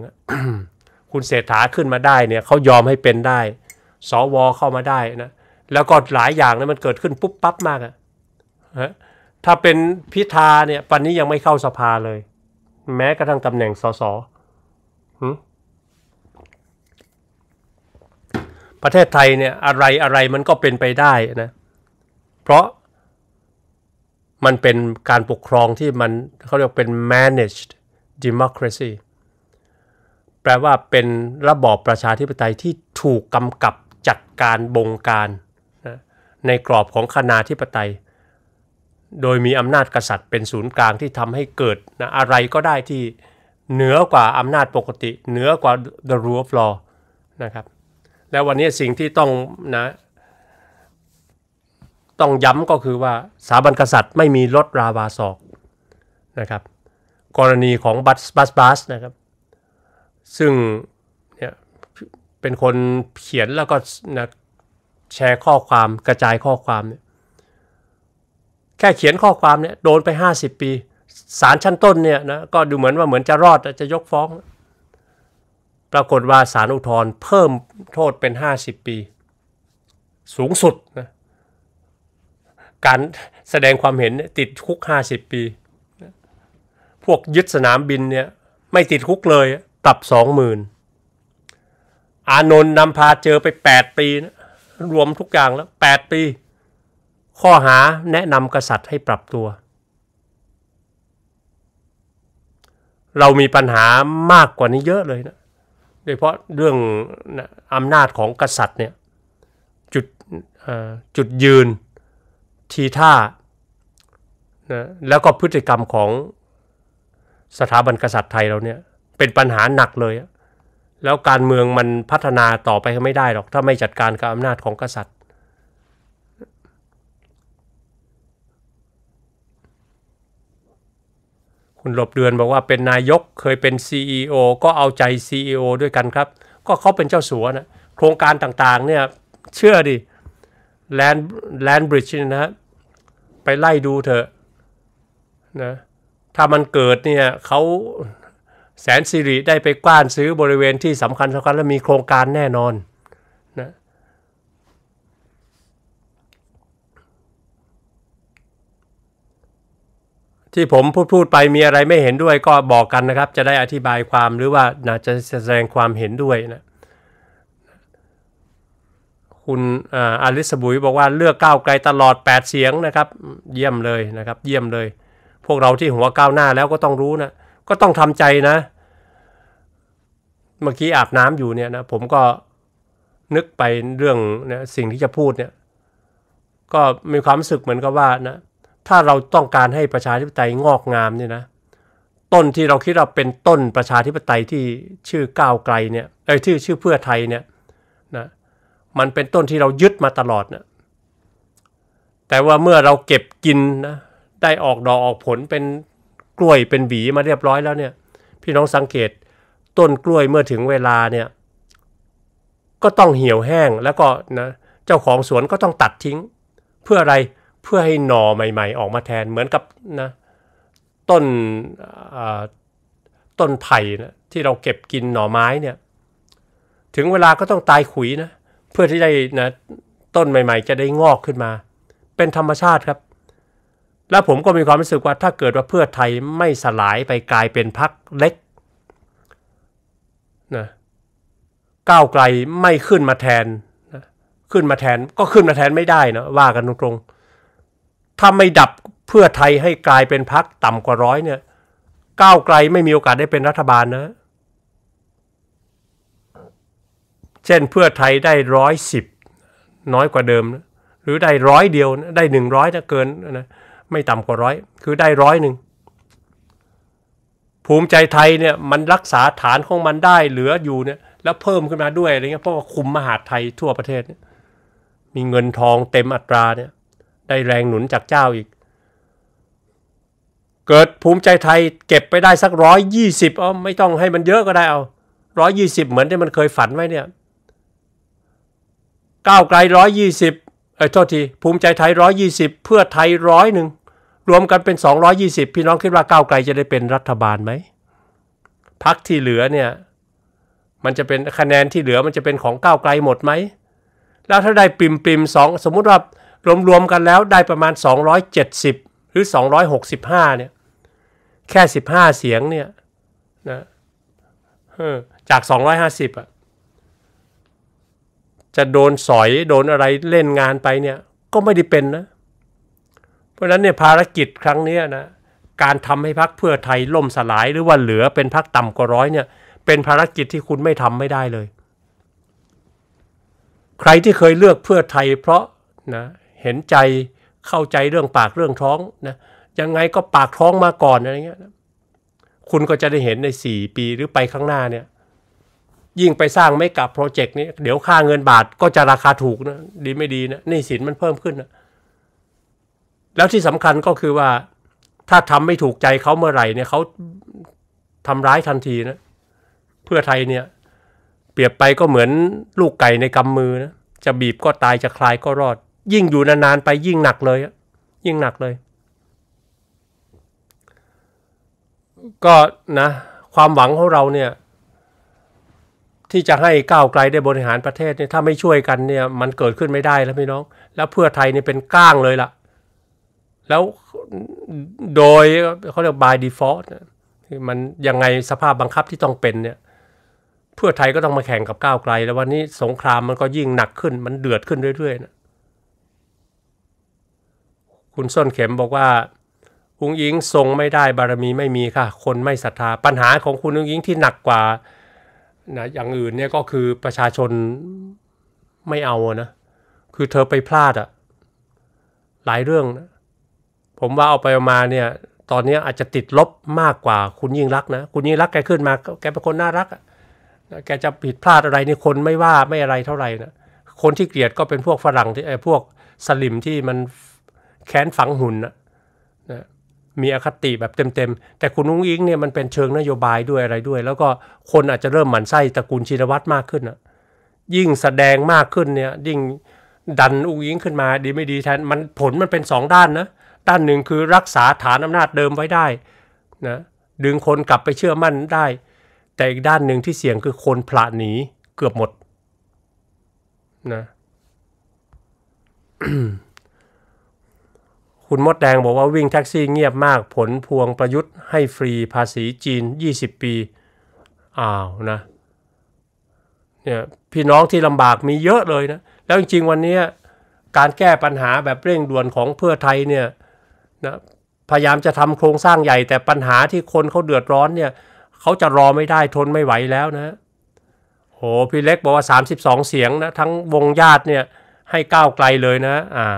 คุณเศรษฐาขึ้นมาได้ เนี่ยเขายอมให้เป็นได้สวเข้ามาได้นะ แล้วก็หลายอย่างนะมันเกิดขึ้นปุ๊บปั๊บมากอะะถ้าเป็นพิธาเนี่ยปันนี้ยังไม่เข้าสภาเลย แม้กระทั่งตำแหน่งสอสอประเทศไทยเนี่ยอะไรอะไรมันก็เป็นไปได้นะ เพราะมันเป็นการปกครองที่มันเขาเรียกเป็น managed democracy แปลว่าเป็นระบอบประชาธิปไตยที่ถูกกำกับจัดการบงการนะ ในกรอบของคณาธิปไตย โดยมีอำนาจกษัตริย์เป็นศูนย์กลางที่ทำให้เกิดนะอะไรก็ได้ที่เหนือกว่าอำนาจปกติเหนือกว่า the rule of law นะครับและวันนี้สิ่งที่ต้อง นะ ต้องย้ำก็คือว่าสถาบันกษัตริย์ไม่มีรถราวาศอกนะครับ กรณีของบัส บัส บัส นะครับ ซึ่งเนี่ยเป็นคนเขียนแล้วก็นะ แชร์ข้อความกระจายข้อความเนี่ยแค่เขียนข้อความเนี่ยโดนไป 50 ปีสารชั้นต้นเนี่ยนะก็ดูเหมือนว่าเหมือนจะรอดจะยกฟ้องปรากฏว่าสารอุทธรณ์เพิ่มโทษเป็น 50 ปี สูงสุดนะการแสดงความเห็นติดคุก 50 ปี พวกยึดสนามบินเนี่ยไม่ติดคุกเลยปรับ 20,000 อานนท์นำพาเจอไป 8 ปีนะรวมทุกอย่างแล้ว8ปี ข้อหาแนะนำกษัตริย์ให้ปรับตัว เรามีปัญหามากกว่านี้เยอะเลยนะโดยเฉพาะเรื่องอำนาจของกษัตริย์เนี่ยจุดจุดยืนทีท่านะแล้วก็พฤติกรรมของสถาบันกษัตริย์ไทยเราเนี่ยเป็นปัญหาหนักเลย แล้วการเมืองมันพัฒนาต่อไปไม่ได้หรอกถ้าไม่จัดการกับอำนาจของกษัตริย์คุณหลบเดือนบอกว่าเป็นนายกเคยเป็น CEO ก็เอาใจ CEO ด้วยกันครับ ก็เขาเป็นเจ้าสัวนะโครงการต่างๆ เนี่ยเชื่อดิแลนด์แลนด์บริดจ์นะฮะไปไล่ดูเถอะนะถ้ามันเกิดเนี่ยเขาแสนสิริได้ไปกว้านซื้อบริเวณที่สำคัญสำคัญและมีโครงการแน่นอนที่ผมพูดพูดไปมีอะไรไม่เห็นด้วยก็บอกกันนะครับ จะได้อธิบายความหรือว่านะจะแสดงความเห็นด้วยนะคุณอาลิสบุยบอกว่าเลือกก้าวไกลตลอด 8เสียงนะครับเยี่ยมเลยนะครับ เยี่ยมเลย พวกเราที่หัวก้าวหน้าแล้วก็ต้องรู้นะก็ต้องทำใจนะ เมื่อกี้อาบน้ำอยู่เนี่ยนะผมก็นึกไปเรื่องนะสิ่งที่จะพูดเนี่ยก็มีความรู้สึกเหมือนกับว่านะถ้าเราต้องการให้ประชาธิปไตยงอกงามเนี่ยนะ ต้นที่เราคิดว่าเป็นต้นประชาธิปไตยที่ชื่อก้าวไกลเนี่ยไอ้ชื่อชื่อเพื่อไทยเนี่ยนะมันเป็นต้นที่เรายึดมาตลอดเนี่ยแต่ว่าเมื่อเราเก็บกินนะได้ออกดอกออกผลเป็นกล้วยเป็นหวีมาเรียบร้อยแล้วเนี่ยพี่น้องสังเกตต้นกล้วยเมื่อถึงเวลาเนี่ยก็ต้องเหี่ยวแห้งแล้วก็นะเจ้าของสวนก็ต้องตัดทิ้งเพื่ออะไรเพื่อให้หน่อใหม่ๆ ออกมาแทนเหมือนกับนะต้นต้นไผ่นะที่เราเก็บกินหน่อไม้เนี่ยถึงเวลาก็ต้องตายขุยนะเพื่อที่ได้นะต้นใหม่ ๆจะได้งอกขึ้นมา เป็นธรรมชาติครับ และผมก็มีความรู้สึกว่าถ้าเกิดว่าเพื่อไทยไม่สลายไปกลายเป็นพักเล็กนะก้าวไกลไม่ขึ้นมาแทนนะขึ้นมาแทนก็ขึ้นมาแทนไม่ได้นะว่ากันตรงๆถ้าไม่ดับเพื่อไทยให้กลายเป็นพักต่ำกว่าร้อยเนี่ยก้าวไกลไม่มีโอกาสได้เป็นรัฐบาลนะ เช่นเพื่อไทยได้ร้อยสิบน้อยกว่าเดิมนะหรือได้ร้อยเดียวนะได้หนึ่งร้อย้าเกินนะไม่ต่ำกว่าร้อยคือได้ร้อยหนึ่งภูมิใจไทยเนี่ยมันรักษาฐานของมันได้เหลืออยู่เนี่ยแล้วเพิ่มขึ้นมาด้วยอะไรเงี้ยเพราะว่าคุมมหาไทยทั่วประเทศ มีเงินทองเต็มอัตราเนี่ยได้แรงหนุนจากเจ้าอีก เกิดภูมิใจไทยเก็บไปได้สักร้อยยี่สิบอ๋อไม่ต้องให้มันเยอะก็ได้เอาร้อยยี่สิบเหมือนที่มันเคยฝันไว้เนี่ยก้าวไกลร้อยยี่สิบเอ้ยโทษทีภูมิใจไทยร้อยยี่สิบเพื่อไทยร้อยหนึ่งรวมกันเป็นสองร้อยยี่สิบพี่น้องคิดว่าก้าวไกลจะได้เป็นรัฐบาลไหม พักที่เหลือเนี่ย มันจะเป็นคะแนนที่เหลือมันจะเป็นของก้าวไกลหมดไหมแล้วถ้าได้ปิมปิมสองสมมุติว่ารวมๆกันแล้วได้ประมาณ270หรือ 265เนี่ย แค่ 15เสียง เนี่ยนะจาก250อ่ะจะโดนสอยโดนอะไรเล่นงานไปเนี่ย ก็ไม่ได้เป็นนะ เพราะฉะนั้นเนี่ยภารกิจครั้งนี้นะการทำให้พักเพื่อไทยล่มสลาย หรือว่าเหลือเป็นพักต่ำกว่าร้อยเนี่ยเป็นภารกิจที่คุณไม่ทำไม่ได้เลย ใครที่เคยเลือกเพื่อไทยเพราะนะเห็นใจเข้าใจเรื่องปากเรื่องท้องนะยังไงก็ปากท้องมาก่อนอะไรเงี้ยคุณก็จะได้เห็นใน 4 ปีหรือไปข้างหน้าเนี่ย ยิ่งไปสร้างไม่กับโปรเจกต์นี้ เดี๋ยวค่าเงินบาทก็จะราคาถูกนะดีไม่ดีนะนี่สินมันเพิ่มขึ้นนะแล้วที่สำคัญก็คือว่าถ้าทำไม่ถูกใจเขาเมื่อไหร่เนี่ยเขาทำร้ายทันทีนะเพื่อไทยเนี่ย เปรียบไปก็เหมือนลูกไก่ในกำมือนะจะบีบก็ตายจะคลายก็รอดยิ่งอยู่นานๆไปยิ่งหนักเลย ยิ่งหนักเลย ก็นะ ความหวังของเราเนี่ย ที่จะให้ก้าวไกลได้บริหารประเทศเนี่ยถ้าไม่ช่วยกันเนี่ยมันเกิดขึ้นไม่ได้แล้วพี่น้อง แล้วเพื่อไทยนี่เป็นก้างเลยล่ะ แล้วโดยเขาเรียก by default มันยังไงสภาพบังคับที่ต้องเป็นเนี่ยเพื่อไทยก็ต้องมาแข่งกับก้าวไกล แล้ววันนี้สงครามมันก็ยิ่งหนักขึ้น มันเดือดขึ้นเรื่อยๆนะคุณส้นเข็มบอกว่าอุ้งอิงทรงไม่ได้บารมีไม่มีค่ะ คนไม่ศรัทธาปัญหาของคุณอุ้งอิงที่หนักกว่านะอย่างอื่นเนี่ยก็คือประชาชนไม่เอานะ คือเธอไปพลาดอะหลายเรื่องนะผมว่าเอาไปมาเนี่ย ตอนนี้อาจจะติดลบมากกว่าคุณยิ่งรักนะ คุณยิ่งรักแกขึ้นมาแกเป็นคนน่ารักนะแกจะผิดพลาดอะไรนี่คนไม่ว่าไม่อะไรเท่าไหร่นะคนที่เกลียดก็เป็นพวกฝรั่งที่ไอ้พวกสลิมที่มันแค้นฝังหุ่นนะ มีอคติแบบเต็ม ๆ แต่คุณนุ้งอิงเนี่ยมันเป็นเชิงนโยบายด้วยอะไรด้วย แล้วก็คนอาจจะเริ่มหมั่นไส้ตระกูลชินวัตรมากขึ้นนะยิ่งแสดงมากขึ้นเนี่ยยิ่งดันอุ้งอิงขึ้นมาดีไม่ดีแทนมันผลมันเป็นสองด้านนะ ด้านหนึ่งคือรักษาฐานอำนาจเดิมไว้ได้ นะ ดึงคนกลับไปเชื่อมั่นได้ แต่อีกด้านหนึ่งที่เสี่ยงคือคนพละหนีเกือบหมดนะคุณมดแดงบอกว่าวิ่งแท็กซี่เงียบมากผลพวงประยุทธ์ ให้ฟรีภาษีจีน 20 ปีอ้าวนะเนี่ยพี่น้องที่ลำบากมีเยอะเลยนะ แล้วจริงๆวันนี้การแก้ปัญหาแบบเร่งด่วนของเพื่อไทยเนี่ยนะพยายามจะทำโครงสร้างใหญ่ แต่ปัญหาที่คนเขาเดือดร้อนเนี่ยเขาจะรอไม่ได้ทนไม่ไหวแล้วนะ โห พี่เล็กบอกว่า 32 เสียงนะทั้งวงญาติเนี่ยให้ก้าวไกลเลยนะอ่า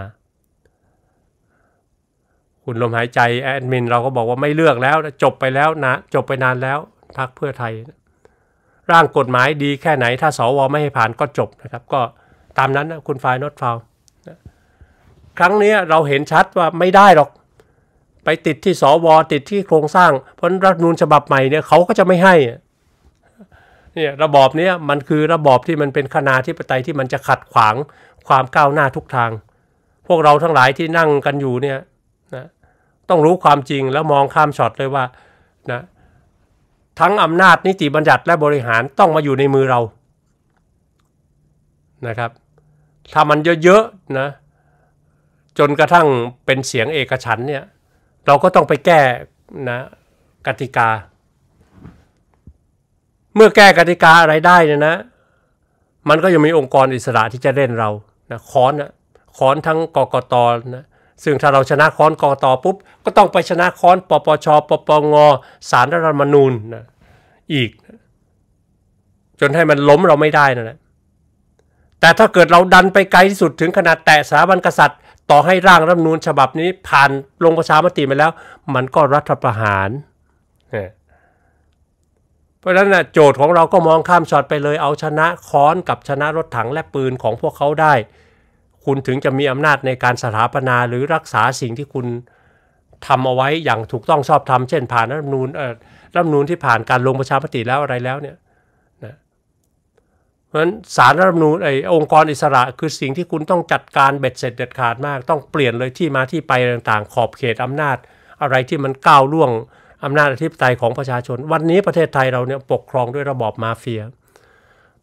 คุณลมหายใจ แอดมินเราก็บอกว่าไม่เลือกแล้ว จบไปแล้วนะจบไปนานแล้วพักเพื่อไทย ร่างกฎหมายดีแค่ไหนถ้าสวไม่ให้ผ่านก็จบนะครับ ก็ตามนั้นนะคุณฟายนอตฟาวครั้งนี้เราเห็นชัดว่าไม่ได้หรอก ไปติดที่สว ติดที่โครงสร้างเพราะรัฐนูลฉบับใหม่เนี่ยเขาก็จะไม่ให้เนี่ยระบอบนี้มันคือระบอบที่มันเป็นคณาี่ปไตยที่มันจะขัดขวางความก้าวหน้าทุกทาง พวกเราทั้งหลายที่นั่งกันอยู่เนี่ยนะต้องรู้ความจริงแล้วมองข้ามช็อตเลยว่านะทั้งอำนาจนิติบัญญัติและบริหารต้องมาอยู่ในมือเรานะครับถ้ามันเยอะๆนะจนกระทั่งเป็นเสียงเอกฉันเนี่ยเราก็ต้องไปแก้นะกติกา เมื่อแก้กติกาอะไรได้เนี่ยนะมันก็ยังมีองค์กรอิสระที่จะเล่นเรานะค้อนนะค้อนทั้งกกตนะซึ่งถ้าเราชนะค้อนกอตอปุ๊บก็ต้องไปชนะค้อนปปชปปงสารรัฐธรรมนูญนะอีก จนให้มันล้มเราไม่ได้นแหละแต่ถ้าเกิดเราดันไปไกลที่สุดถึงขนาดแตะสถาบันกษัตริย์ต่อให้ร่างรัฐนูญฉบับนี้ผ่านลงประชามติไปแล้ว มันก็รัฐประหารเพราะฉะนั้นนะโจทย์ของเราก็มองข้ามช็อตไปเลยเอาชนะค้อนกับชนะรถถังและปืนของพวกเขาได้คุณถึงจะมีอำนาจในการสถาปนาหรือรักษาสิ่งที่คุณ ทำเอาไว้อย่างถูกต้องชอบธรรมเช่นผ่านรัฐมนูลรัฐมนูลที่ผ่านการลงประชามติแล้วอะไรแล้วเนี่ยนะเพราะฉะนั้นสารรัฐมนูลไอ้องค์กรอิสระคือสิ่งที่คุณต้องจัดการเบ็ดเสร็จเด็ดขาดมาก ต้องเปลี่ยนเลยที่มาที่ไปต่างๆ ขอบเขตอำนาจอะไรที่มันก้าวล่วงอำนาจอธิปไตยของประชาชน วันนี้ประเทศไทยเราเนี่ยปกครองด้วยระบอบมาเฟีย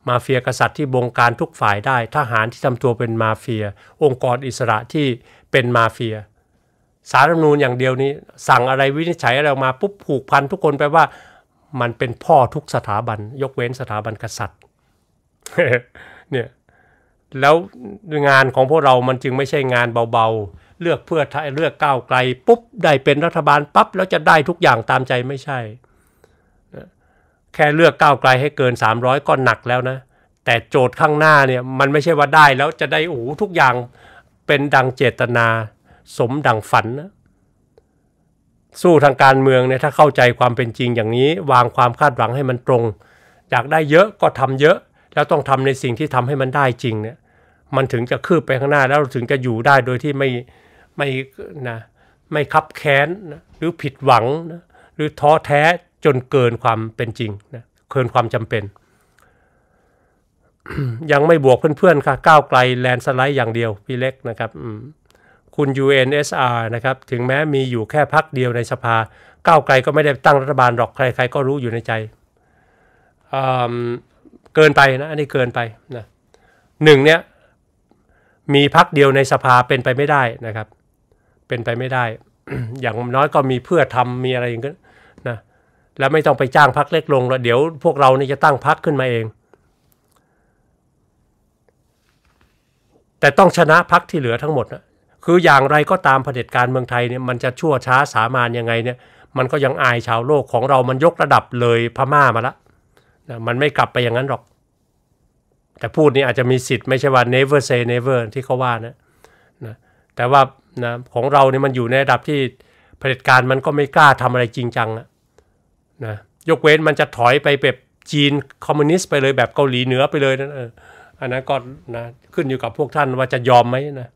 มาเฟียกษัตริย์ที่บงการทุกฝ่ายได้ ทหารที่ทำตัวเป็นมาเฟีย องค์กรอิสระที่เป็นมาเฟีย สารรัฐมนูญอย่างเดียวนี้ สั่งอะไรวินิจฉัยอะไรออกมาปุ๊บผูกพันทุกคนไปว่ามันเป็นพ่อทุกสถาบัน ยกเว้นสถาบันกษัตริย์เนี่ยแล้วงานของพวกเรา มันจึงไม่ใช่งานเบาๆ เลือกเพื่อไทยเลือกก้าวไกล ปุ๊บ ได้เป็นรัฐบาลปั๊บแล้วจะได้ทุกอย่างตามใจไม่ใช่แค่เลือกก้าวไกลให้เกิน 300ก็หนักแล้วนะแต่โจทย์ข้างหน้าเนี่ยมันไม่ใช่ว่าได้แล้วจะได้โอ้ทุกอย่างเป็นดังเจตนา สมดังฝันนะสู้ทางการเมืองเนี่ยถ้าเข้าใจความเป็นจริงอย่างนี้วางความคาดหวังให้มันตรงอยากได้เยอะก็ทำเยอะ แล้วต้องทำในสิ่งที่ทำให้มันได้จริงเนี่ยมันถึงจะคืบไปข้างหน้าแล้วถึงจะอยู่ได้โดยที่ไม่ไม่นะไม่คับแค้นนะหรือผิดหวังนะหรือท้อแท้จนเกินความเป็นจริงนะเกินความจำเป็น ยังไม่บวกเพื่อนๆค่ะก้าวไกลแลนสไลด์อย่างเดียว พี่เล็กนะครับคุณ UNSR นะครับถึงแม้มีอยู่แค่พักเดียวในสภา ก้าวไกลก็ไม่ได้ตั้งรัฐบาลหรอกใครๆก็รู้อยู่ในใจเเกินไปนะอันนี้เกินไปนะหนึ่งเนี่ยมีพักเดียวในสภาเป็นไปไม่ได้นะครับ เป็นไปไม่ได้ อย่างน้อยก็มีเพื่อทำมีอะไรอย่างเงี้ยและไม่ต้องไปจ้างพักเล็กลงแล้วเดี๋ยวพวกเราเนี่ยจะตั้งพักขึ้นมาเอง แต่ต้องชนะพักที่เหลือทั้งหมดนะคืออย่างไรก็ตามเผด็จการเมืองไทยเนี่ยมันจะชั่วช้าสามานยังไงเนี่ยมันก็ยังอายชาวโลกของเรามันยกระดับเลยพม่ามาละนะมันไม่กลับไปอย่างนั้นหรอก แต่พูดนี่อาจจะมีสิทธิ์ไม่ใช่ว่า never say never ที่เขาว่านะนะแต่ว่านะของเราเนี่ยมันอยู่ในระดับที่เผด็จการมันก็ไม่กล้าทำอะไรจริงจังนะนะยกเว้นมันจะถอยไปแบบจีนคอมมิวนิสต์ไปเลยแบบเกาหลีเหนือไปเลยนั่นเอออันนั้นก็นะขึ้นอยู่กับพวกท่านว่าจะยอมไหมนะ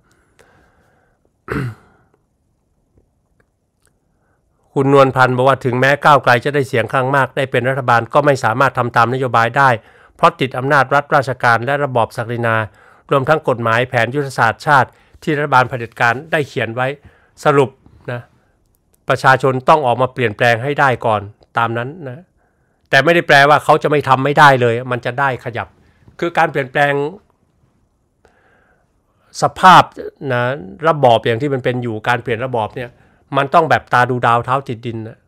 คุณนวลพันธ์บอกว่าถึงแม้ก้าวไกลจะได้เสียงข้างมาก ได้เป็นรัฐบาลก็ไม่สามารถทำตามนโยบายได้ เพราะติดอำนาจรัฐราชการและระบอบศักดินา รวมทั้งกฎหมายแผนยุทธศาสตร์ชาติ ที่รัฐบาลเผด็จการได้เขียนไว้สรุปนะประชาชนต้องออกมาเปลี่ยนแปลงให้ได้ก่อนตามนั้นนะ แต่ไม่ได้แปลว่าเขาจะไม่ทำไม่ได้เลย มันจะได้ขยับ คือการเปลี่ยนแปลงสภาพนะระบอบอย่างที่มันเป็นอยู่การเปลี่ยนระบอบเนี่ยมันต้องแบบตาดูดาวเท้าจิตดินนะ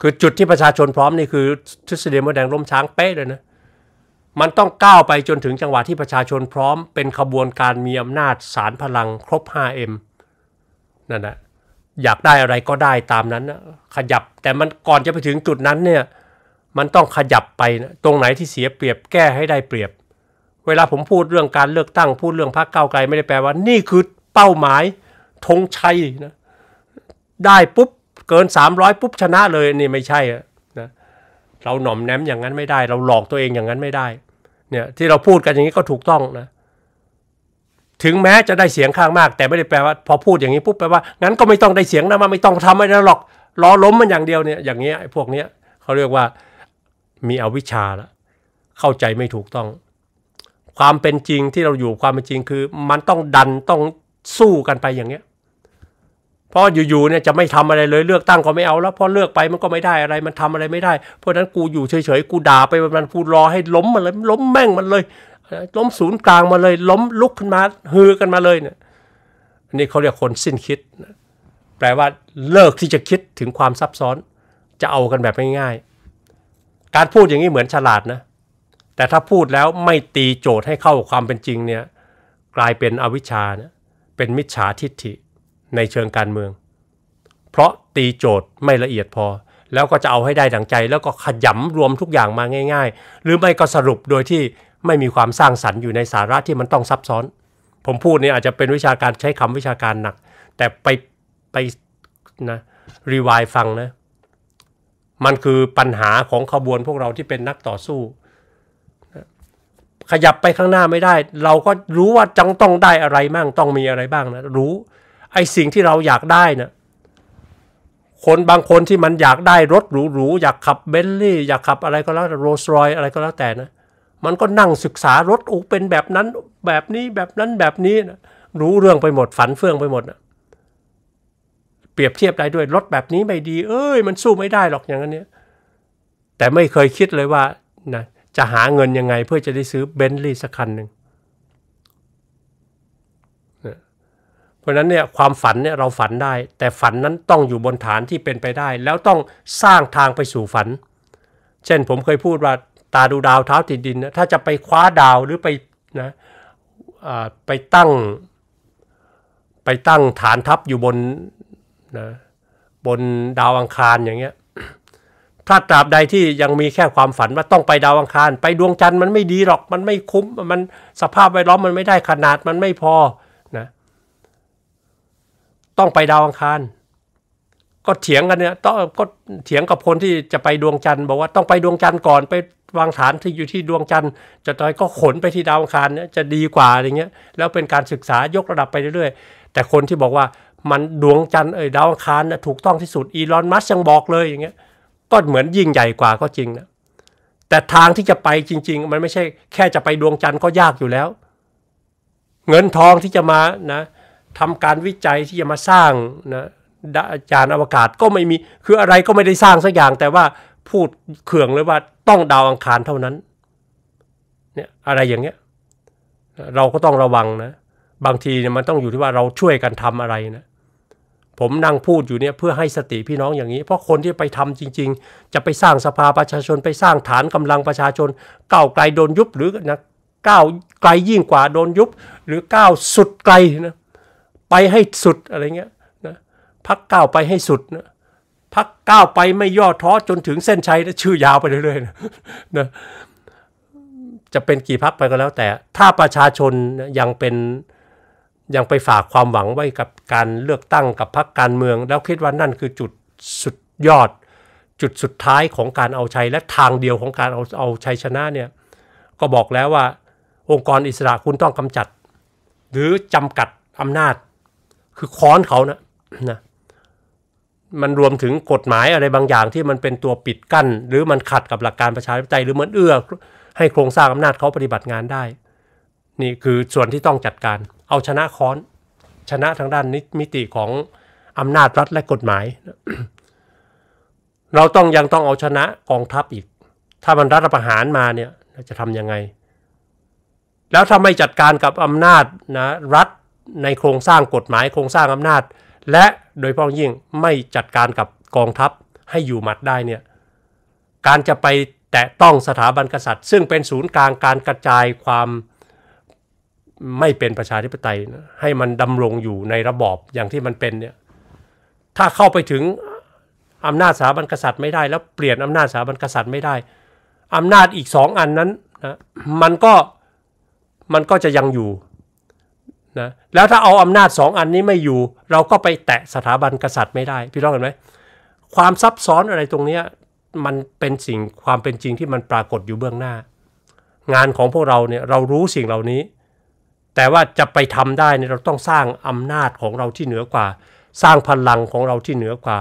คือจุดที่ประชาชนพร้อมนี่คือทฤษฎีมดแดงล้มช้างเป๊ะเลยนะมันต้องก้าวไปจนถึงจังหวะที่ประชาชนพร้อม เป็นขบวนการมีอำนาจสารพลังครบ 5M นั่นแหละอยากได้อะไรก็ได้ตามนั้นนะขยับแต่มันก่อนจะไปถึงจุดนั้นเนี่ยมันต้องขยับไปนะตรงไหนที่เสียเปรียบแก้ให้ได้เปรียบ เวลาผมพูดเรื่องการเลือกตั้งพูดเรื่องพรรคเก้าไกลไม่ได้แปลว่านี่คือเป้าหมายธงชัยนะได้ปุ๊บเกิน 300 ปุ๊บชนะเลยนี่ไม่ใช่นะเราหน่อมแนม อย่างนั้นไม่ได้ เราหลอกตัวเองอย่างนั้นไม่ได้เนี่ยที่เราพูดกันอย่างนี้ก็ถูกต้องนะถึงแม้จะได้เสียงข้างมาก แต่ไม่ได้แปลว่า พอพูดอย่างนี้ปุ๊บแปลว่างั้นก็ไม่ต้องได้เสียงนะมาไม่ต้องทำอะไรหรอก รอล้มมันอย่างเดียวเนี่ยอย่างเงี้ยพวกเนี้ยเขาเรียกว่ามีอวิชชาละเข้าใจไม่ถูกต้อง ความเป็นจริงที่เราอยู่ความเป็นจริงคือ มันต้องดันต้องสู้กันไปอย่างเงี้ยเพราะอยู่ๆเนี่ยจะไม่ทำอะไรเลยเลือกตั้งก็ไม่เอา แล้วพอเลือกไปมันก็ไม่ได้อะไร มันทำอะไรไม่ได้เพราะฉะนั้นกูอยู่เฉยๆกูด่าไปมันกูรอให้ล้มมันเลยล้มแม่งมันเลยล้มศูนย์กลางมาเลยล้มลุกขึ้นมาฮือกันมาเลยเนี่ยอันนี้เขาเรียกคนสิ้นคิดแปลว่าเลิกที่จะคิดถึงความซับซ้อน จะเอากันแบบง่ายๆ การพูดอย่างนี้เหมือนฉลาดนะแต่ถ้าพูดแล้วไม่ตีโจทย์ให้เข้าความเป็นจริงเนี่ยกลายเป็นอวิชชานะเป็นมิจฉาทิฏฐิในเชิงการเมือง เพราะตีโจทย์ไม่ละเอียดพอ แล้วก็จะเอาให้ได้ดังใจ แล้วก็ขยำรวมทุกอย่างมาง่ายๆ หรือไม่ก็สรุปโดยที่ไม่มีความสร้างสรรค์อยู่ในสาระที่มันต้องซับซ้อน ผมพูดเนี่ยอาจจะเป็นวิชาการใช้คำวิชาการหนัก แต่ไปไปนะรีวายฟังนะมันคือปัญหาของขบวนพวกเราที่เป็นนักต่อสู้ขยับไปข้างหน้าไม่ได้ เราก็รู้ว่าจังต้องได้อะไรบ้างต้องมีอะไรบ้างนะ รู้ไอ้สิ่งที่เราอยากได้นะคนบางคนที่มันอยากได้รถหรูๆอยากขับเบนลี่อยากขับอะไรก็แล้วโรลส์รอยอะไรก็แล้วแต่นะมันก็นั่งศึกษารถอุเป็นแบบนั้นแบบนี้แบบนั้นแบบนี้นะรู้เรื่องไปหมด ฝันเฟื่องไปหมดนะเปรียบเทียบได้ด้วยรถแบบนี้ไม่ดี เอ้ยมันสู้ไม่ได้หรอกอย่างนี้เียแต่ไม่เคยคิดเลยว่านะจะหาเงินยังไงเพื่อจะได้ซื้อเบนซ์ลี่สักคันหนึ่งเพราะนั้นเนี่ยความฝันเนี่ยเราฝันได้ แต่ฝันนั้นต้องอยู่บนฐานที่เป็นไปได้ แล้วต้องสร้างทางไปสู่ฝัน เช่นผมเคยพูดว่าตาดูดาวเท้าติดดินนะถ้าจะไปคว้าดาวหรือไปนะไปตั้ง ไปตั้งฐานทัพอยู่บนนะบนดาวอังคารอย่างเงี้ยถ้าตราบใดที่ยังมีแค่ความฝันว่าต้องไปดาวอังคารไปดวงจันทร์มันไม่ดีหรอกมันไม่คุ้ม มันสภาพแวดล้อมมันไม่ได้ขนาดมันไม่พอนะต้องไปดาวอังคารก็เถียงกันเนี่ยต้องก็เถียงกับคนที่จะไปดวงจันทร์บอกว่า ต้องไปดวงจันทร์ก่อนไปวางฐานที่อยู่ที่ดวงจันทร์จะต้อยก็ขนไปที่ดาวอังคารเนี่ยจะดีกว่าอะไรเงี้ยแล้วเป็นการศึกษายกระดับไปเรื่อยๆแต่คนที่บอกว่ามันดวงจันทร์เอ้ยดาวอังคารนะถูกต้องที่สุดอีลอนมัสยังบอกเลยอย่างเงี้ยก็เหมือนยิ่งใหญ่กว่าก็จริงนะแต่ทางที่จะไปจริงๆ มันไม่ใช่แค่จะไปดวงจันทร์ก็ยากอยู่แล้ว เงินทองที่จะมานะทำการวิจัยที่จะมาสร้างนะยานอวกาศก็ไม่มีคืออะไรก็ไม่ได้สร้างสักอย่าง แต่ว่าพูดเขื่องเลยว่าต้องดาวอังคารเท่านั้นเนี่ยอะไรอย่างเงี้ยเราก็ต้องระวังนะ บางทีเนี่ยมันต้องอยู่ที่ว่าเราช่วยกันทำอะไรนะผมนั่งพูดอยู่เนี่ยเพื่อให้สติ พี่น้องอย่างนี้ เพราะคนที่ไปทำจริง ๆ จะไปสร้างสภาประชาชนไปสร้างฐานกำลังประชาชนก้าวไกลโดนยุบหรือนะก้าวไกลยิ่งกว่าโดนยุบหรือก้าวสุดไกลนะไปให้สุดอะไรเงี้ยนะพักก้าวไปให้สุดนะพักก้าวไปไม่ย่อท้อจนถึงเส้นชัยและชื่อยาวไปเรื่อยๆนะ จะเป็นกี่พักไปก็แล้วแต่ถ้าประชาชนยังเป็นยังไปฝากความหวังไว้กับการเลือกตั้งกับพักการเมือง แล้วคิดว่านั่นคือจุดสุดยอด จุดสุดท้ายของการเอาชัย และทางเดียวของการเอาเอาชัยชนะเนี่ย ก็บอกแล้วว่าองค์กรอิสระคุณต้องกำจัด หรือจำกัดอำนาจ คือค้อนเขานะนะมันรวมถึงกฎหมายอะไรบางอย่างที่มันเป็นตัวปิดกั้น หรือมันขัดกับหลักการประชาธิปไตยหรือมันเอื้อให้โครงสร้างอำนาจเขาปฏิบัติงานได้ นี่คือส่วนที่ต้องจัดการ เอาชนะค้อน ชนะทางด้านมิติของอำนาจรัฐและกฎหมาย เราต้องยังต้องเอาชนะกองทัพอีก ถ้ามันรัฐประหารมาเนี่ยจะทำยังไง แล้วถ้าไม่จัดการกับอำนาจนะรัฐในโครงสร้างกฎหมาย โครงสร้างอำนาจและโดยพ้องยิ่งไม่จัดการกับกองทัพให้อยู่หมัดได้เนี่ยการจะไปแตะต้องสถาบันกษัตริย์ซึ่งเป็นศูนย์กลางการกระจายความไม่เป็นประชาธิปไตยนะให้มันดำรงอยู่ในระบอบอย่างที่มันเป็นเนี่ยถ้าเข้าไปถึงอำนาจสถาบันกษัตริย์ไม่ได้แล้วเปลี่ยนอำนาจสถาบันกษัตริย์ไม่ได้อำนาจอีกสองอันนั้นนะมันก็มันก็จะยังอยู่นะแล้วถ้าเอาอำนาจสองอันนี้ไม่อยู่ เราก็ไปแตะสถาบันกษัตริย์ไม่ได้ พี่ร้องเห็นไหมความซับซ้อนอะไรตรงเนี้ มันเป็นสิ่งความเป็นจริงที่มันปรากฏอยู่เบื้องหน้า งานของพวกเราเนี่ยเรารู้สิ่งเหล่านี้ แต่ว่าจะไปทำได้เนี่ยเราต้องสร้างอำนาจของเราที่เหนือกว่า สร้างพลังของเราที่เหนือกว่า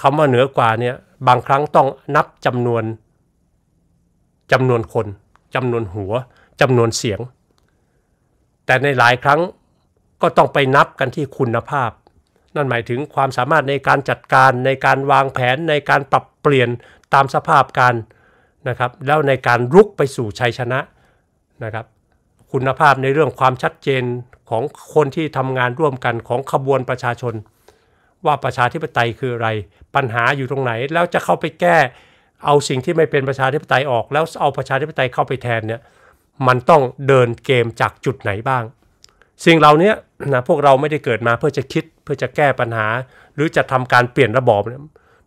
คำว่าเหนือกว่าเนี่ยบางครั้งต้องนับจำนวน จำนวนคน จำนวนหัวจำนวนเสียงแต่ในหลายครั้งก็ต้องไปนับกันที่คุณภาพ นั่นหมายถึงความสามารถในการจัดการในการวางแผนในการปรับเปลี่ยนตามสภาพการนะครับแล้วในการรุกไปสู่ชัยชนะนะครับคุณภาพในเรื่องความชัดเจนของคนที่ทำงานร่วมกันของขบวนประชาชน ว่าประชาธิปไตยคืออะไร ปัญหาอยู่ตรงไหน แล้วจะเข้าไปแก้เอาสิ่งที่ไม่เป็นประชาธิปไตยออกแล้วเอาประชาธิปไตยเข้าไปแทนเนี่ยมันต้องเดินเกมจากจุดไหนบ้าง สิ่งเหล่านี้นะ พวกเราไม่ได้เกิดมาเพื่อจะคิดเพื่อจะแก้ปัญหา หรือจะทำการเปลี่ยนระบอบ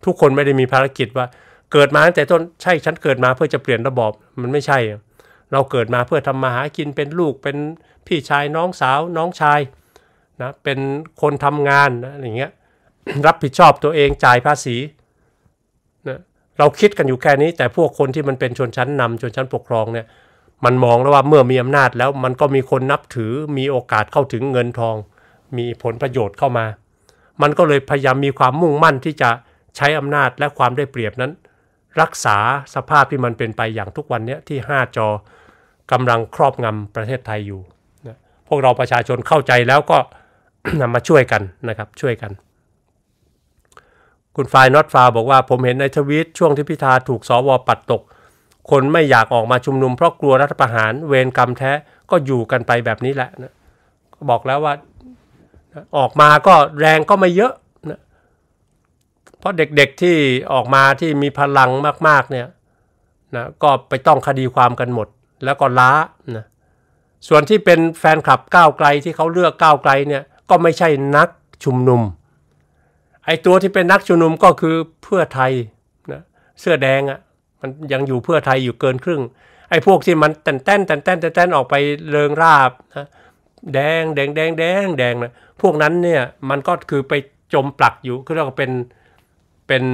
ทุกคนไม่ได้มีภารกิจว่าเกิดมาตั้งแต่ต้นใช่ฉันเกิดมาเพื่อจะเปลี่ยนระบอบมันไม่ใช่ เราเกิดมาเพื่อทำมาหากินเป็นลูกเป็นพี่ชายน้องสาว น้องชายนะเป็นคนทำงาน นะอะไรเงี้ยรับผิดชอบตัวเองจ่ายภาษีนะเราคิดกันอยู่แค่นี้แต่พวกคนที่มันเป็นชนชั้นนำชนชั้นปกครองเนี่ยมันมองแล้วว่าเมื่อมีอำนาจแล้วมันก็มีคนนับถือมีโอกาสเข้าถึงเงินทอง มีผลประโยชน์เข้ามา มันก็เลยพยายามมีความมุ่งมั่นที่จะใช้อำนาจและความได้เปรียบนั้น รักษาสภาพที่มันเป็นไปอย่างทุกวันนี้ที่ 5จอกำลังครอบงำประเทศไทยอยู่พวกเราประชาชนเข้าใจแล้วก็นำมาช่วยกัน นะครับช่วยกัน คุณฟ่ายนอตฟาบอกว่าผมเห็นในทวีตช่วงที่พิธาถูกสวปัดตกคนไม่อยากออกมาชุมนุมเพราะกลัวรัฐประหารเวรกรรมแท้ก็อยู่กันไปแบบนี้แหละนะบอกแล้วว่าออกมาก็แรงก็ไม่เยอะนะเพราะเด็กๆที่ออกมาที่มีพลังมากๆ เนี่ยนะก็ไปต้องคดีความกันหมดแล้วก็ล้านะส่วนที่เป็นแฟนคลับก้าวไกลที่เขาเลือกก้าวไกลเนี่ยก็ไม่ใช่นักชุมนุม ไอตัวที่เป็นนักชุมนุมก็คือเพื่อไทยนะเสื้อแดงอะมันยังอยู่เพื่อไทยอยู่เกินครึ่ง ไอ้พวกที่มันแต้นแต้นแต้นแต้นแตนออกไป เริงราบนะแดงแดงแดงแดงแดงนะพวกนั้นเนี่ยมันก็คือไปจมปลักอยู่คือเราก็เป็นเป็น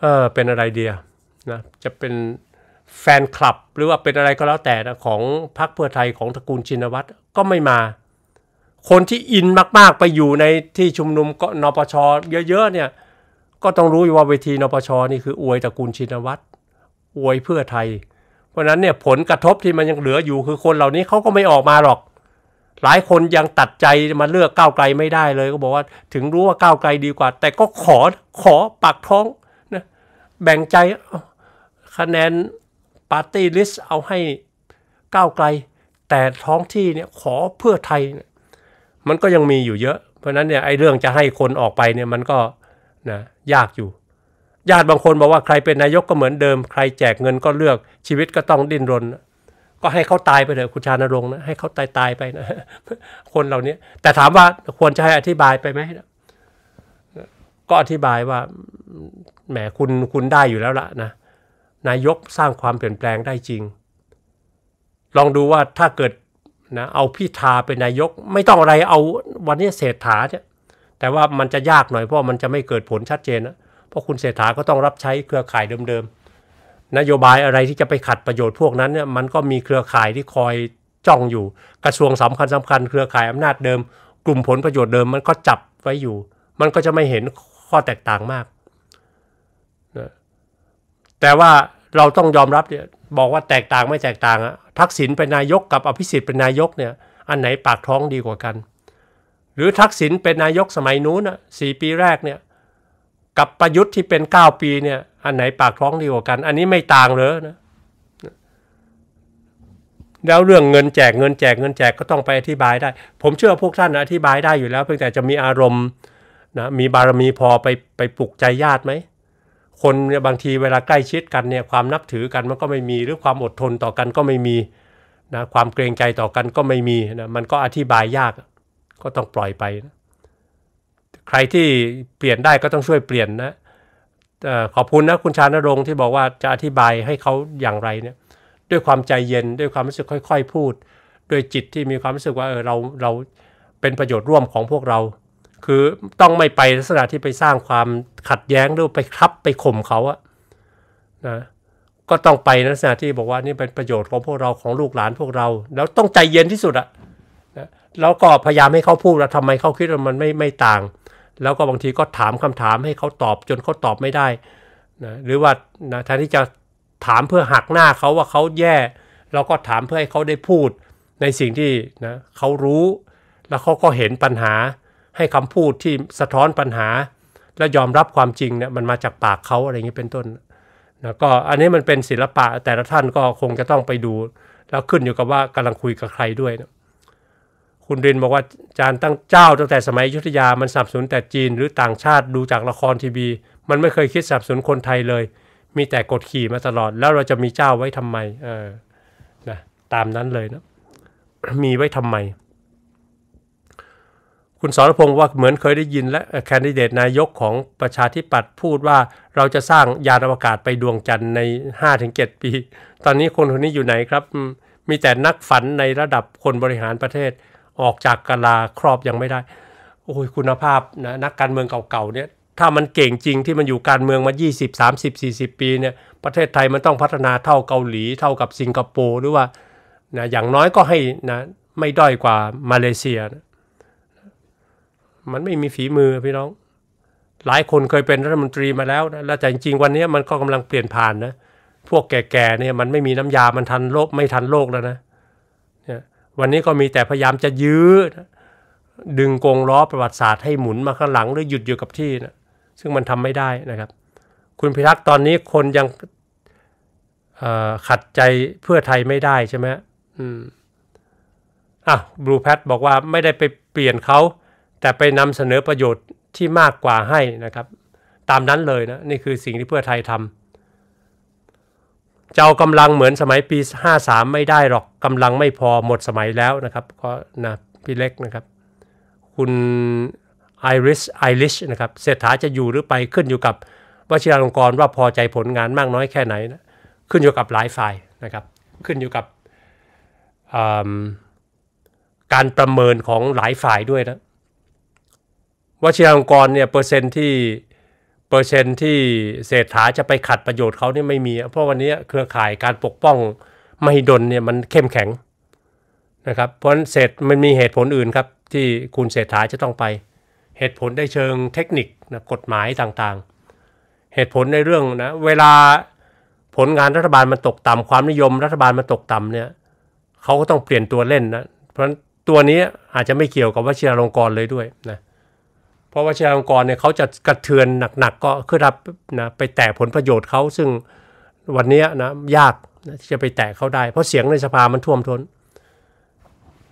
เออเป็นอะไรเดียนะจะเป็นแฟนคลับหรือว่าเป็นอะไรก็แล้วแต่นะของพรรคเพื่อไทยของตระกูลชินวัตรก็ไม่มา คนที่อินมาก ๆไปอยู่ในที่ชุมนุมก็นปชเยอะๆเนี่ยก็ต้องรู้อยู่ว่าเวทีนปช นี่คือ อวยตระกูลชินวัตรอวยเพื่อไทย เพราะนั้นเนี่ยผลกระทบที่มันยังเหลืออยู่คือคนเหล่านี้เขาก็ไม่ออกมาหรอก หลายคนยังตัดใจมาเลือกก้าวไกลไม่ได้เลย ก็บอกว่าถึงรู้ว่าก้าวไกลดีกว่า แต่ก็ขอขอปากท้องนะแบ่งใจคะแนนปาร์ตี้ลิสต์เอาให้ก้าวไกล แต่ท้องที่เนี่ยขอเพื่อไทย มันก็ยังมีอยู่เยอะ เพราะนั้นเนี่ยไอ้เรื่องจะให้คนออกไปเนี่ยมันก็นะยากอยู่ญาติบางคนบอกว่าใครเป็นนายกก็เหมือนเดิมใครแจกเงินก็เลือกชีวิตก็ต้องดิ้นรน ก็ให้เขาตายไปเถอะคุณชานรงค์นะให้เขาตายตายไปนะคนเหล่านี้แต่ถามว่าควรจะให้อธิบายไปไหมก็อธิบายว่า แหมคุณคุณได้อยู่แล้วละนะนายกสร้างความเปลี่ยนแปลงได้จริง ลองดูว่าถ้าเกิดนะเอาพิธาเป็นนายก ไม่ต้องอะไรเอาวันนี้เศรษฐาเนี่ยแต่ว่ามันจะยากหน่อยเพราะมันจะไม่เกิดผลชัดเจนนะเพราะคุณเศรษฐาก็ต้องรับใช้เครือข่ายเดิมๆนโยบายอะไรที่จะไปขัดประโยชน์พวกนั้นเนี่ยมันก็มีเครือข่ายที่คอยจ้องอยู่ กระทรวงสำคัญสำคัญเครือข่ายอำนาจเดิม กลุ่มผลประโยชน์เดิมมันก็จับไว้อยู่มันก็จะไม่เห็นข้อแตกต่างมากนะแต่ว่าเราต้องยอมรับเนี่ยบอกว่าแตกต่างไม่แตกต่างอะทักษิณเป็นนายกกับอภิสิทธิ์เป็นนายกเนี่ยอันไหนปากท้องดีกว่ากันหรือทักษิณเป็นนายกสมัยนู้นสี่ปีแรกเนี่ยกับประยุทธ์ที่เป็น 9 ปีเนี่ยอันไหนปากท้องดีกว่ากัน อันนี้ไม่ต่างเลยนะแล้วเรื่องเงินแจกเงินแจกเงินแจกก็ต้องไปอธิบายได้ ผมเชื่อพวกท่านอธิบายได้อยู่แล้วเพียงแต่จะมีอารมณ์นะมีบารมีพอไปไปปลุกใจญาติไหม คนบางทีเวลาใกล้ชิดกันเนี่ยความนับถือกันมันก็ไม่มี หรือความอดทนต่อกันก็ไม่มีนะความเกรงใจต่อกันก็ไม่มีนะมันก็อธิบายยากก็ต้องปล่อยไปนะใครที่เปลี่ยนได้ก็ต้องช่วยเปลี่ยนนะขอบคุณนะคุณชานรงค์ที่บอกว่าจะอธิบายให้เขาอย่างไรเนี่ยด้วยความใจเย็นด้วยความรู้สึกค่อย ๆ พูดด้วยจิตที่มีความรู้สึกว่าเออเราเราเป็นประโยชน์ร่วมของพวกเรา คือต้องไม่ไปลักษณะที่ไปสร้างความขัดแย้งหรือไปครับไปข่มเขาอะนะก็ต้องไปลักษณะที่บอกว่านี่เป็นประโยชน์ของพวกเราของลูกหลานพวกเรา แล้วต้องใจเย็นที่สุดอะเรแล้วก็พยายามให้เขาพูดว่าทำไมเขาคิดว่ามันไม่ไม่ต่าง แล้วก็บางทีก็ถามคำถามให้เขาตอบจนเขาตอบไม่ได้นะหรือว่านะแทนที่จะถามเพื่อหักหน้าเขาว่าเขาแย่เราก็ถามเพื่อให้เขาได้พูดในสิ่งที่นะเขารู้ แล้วเขาก็เห็นปัญหาให้คำพูดที่สะท้อนปัญหา และยอมรับความจริงเนี่ยมันมาจากปากเขาอะไรอย่างนี้เป็นต้นนะก็อันนี้มันเป็นศิลปะแต่ละท่านก็คงจะต้องไปดูแล้วขึ้นอยู่กับว่ากำลังคุยกับใครด้วยนะคุณรินบอกว่าจานตั้งเจ้าตั้งแต่สมัยยุทธยามันสับสนแต่จีนหรือต่างชาติดูจากละครทีวีมันไม่เคยคิดสับสนคนไทยเลย มีแต่กดขี่มาตลอด แล้วเราจะมีเจ้าไว้ทำไมเออนะตามนั้นเลยนะมีไว้ทำไม คุณสรพงศ์ว่าเหมือนเคยได้ยินและแคนดิเดตนายกของประชาธิปัตย์พูดว่าเราจะสร้างยานอวกาศไปดวงจันทร์ใน5-7ปี ตอนนี้คนคนนี้อยู่ไหนครับ มีแต่นักฝันในระดับคนบริหารประเทศออกจากกาลาครอบยังไม่ได้ โอ้ยคุณภาพนะนักการเมืองเก่าๆเนี่ยถ้ามันเก่งจริงที่มันอยู่การเมืองมา20 30 40 ปีเนี่ยประเทศไทยมันต้องพัฒนาเท่าเกาหลีเท่ากับสิงคโปร์หรือว่านะอย่างน้อยก็ให้นะไม่ด้อยกว่ามาเลเซียนะมันไม่มีฝีมือพี่น้อง หลายคนเคยเป็นรัฐมนตรีมาแล้วนะแล้วแต่จริงๆวันนี้มันก็กำลังเปลี่ยนผ่านนะพวกแก่ๆเนี่ยมันไม่มีน้ำยา มันทันโลกไม่ทันโลกแล้วนะวันนี้ก็มีแต่พยายามจะยื้อ ดึงกงล้อประวัติศาสตร์ให้หมุนมาข้างหลัง หรือหยุดอยู่กับที่นะซึ่งมันทำไม่ได้นะครับ คุณพิทักษ์ตอนนี้คนยังขัดใจเพื่อไทยไม่ได้ใช่ไหมอืมอ่ะ บลูแพทบอกว่าไม่ได้ไปเปลี่ยนเขา แต่ไปนำเสนอประโยชน์ที่มากกว่าให้นะครับ ตามนั้นเลยนะ นี่คือสิ่งที่เพื่อไทยทำจะเอากำลังเหมือนสมัยปี 53 ไม่ได้หรอกกำลังไม่พอหมดสมัยแล้วนะครับก็นะพี่เล็กนะครับ คุณไอริสไอริชนะครับเศรษฐาจะอยู่หรือไปขึ้นอยู่กับวชิราลงกรณ์ว่าพอใจผลงานมากน้อยแค่ไหนนะขึ้นอยู่กับหลายฝ่ายนะครับขึ้นอยู่กับการประเมินของหลายฝ่ายด้วยนะวชิราลงกรณ์เนี่ยเปอร์เซ็นที่เปอร์เซ็นที่เศรษฐาจะไปขัดประโยชน์เขาเนี่ยไม่มี เพราะวันนี้เครือข่ายการปกป้องมหิดลเนี่ยมันเข้มแข็งนะครับ เพราะฉะนั้นเศรษมันมีเหตุผลอื่นครับที่คุณเศรษฐาจะต้องไป เหตุผลได้เชิงเทคนิคนะกฎหมายต่างๆ เหตุผลในเรื่องนะเวลาผลงานรัฐบาลมันตกต่ำความนิยม รัฐบาลมันตกต่ำเนี่ยเขาก็ต้องเปลี่ยนตัวเล่นนะเพราะฉะนั้นตัวนี้อาจจะไม่เกี่ยวกับวชิราลงกรเลยด้วยนะเพราะว่าชาองค์กรเนี่ยเขาจะกระเทือนหนักๆ ก็ คือรับนะไปแตะผลประโยชน์เขาซึ่งวันนี้นะยากนะที่จะไปแตะเขาได้เพราะเสียงในสภามันท่วมทน้น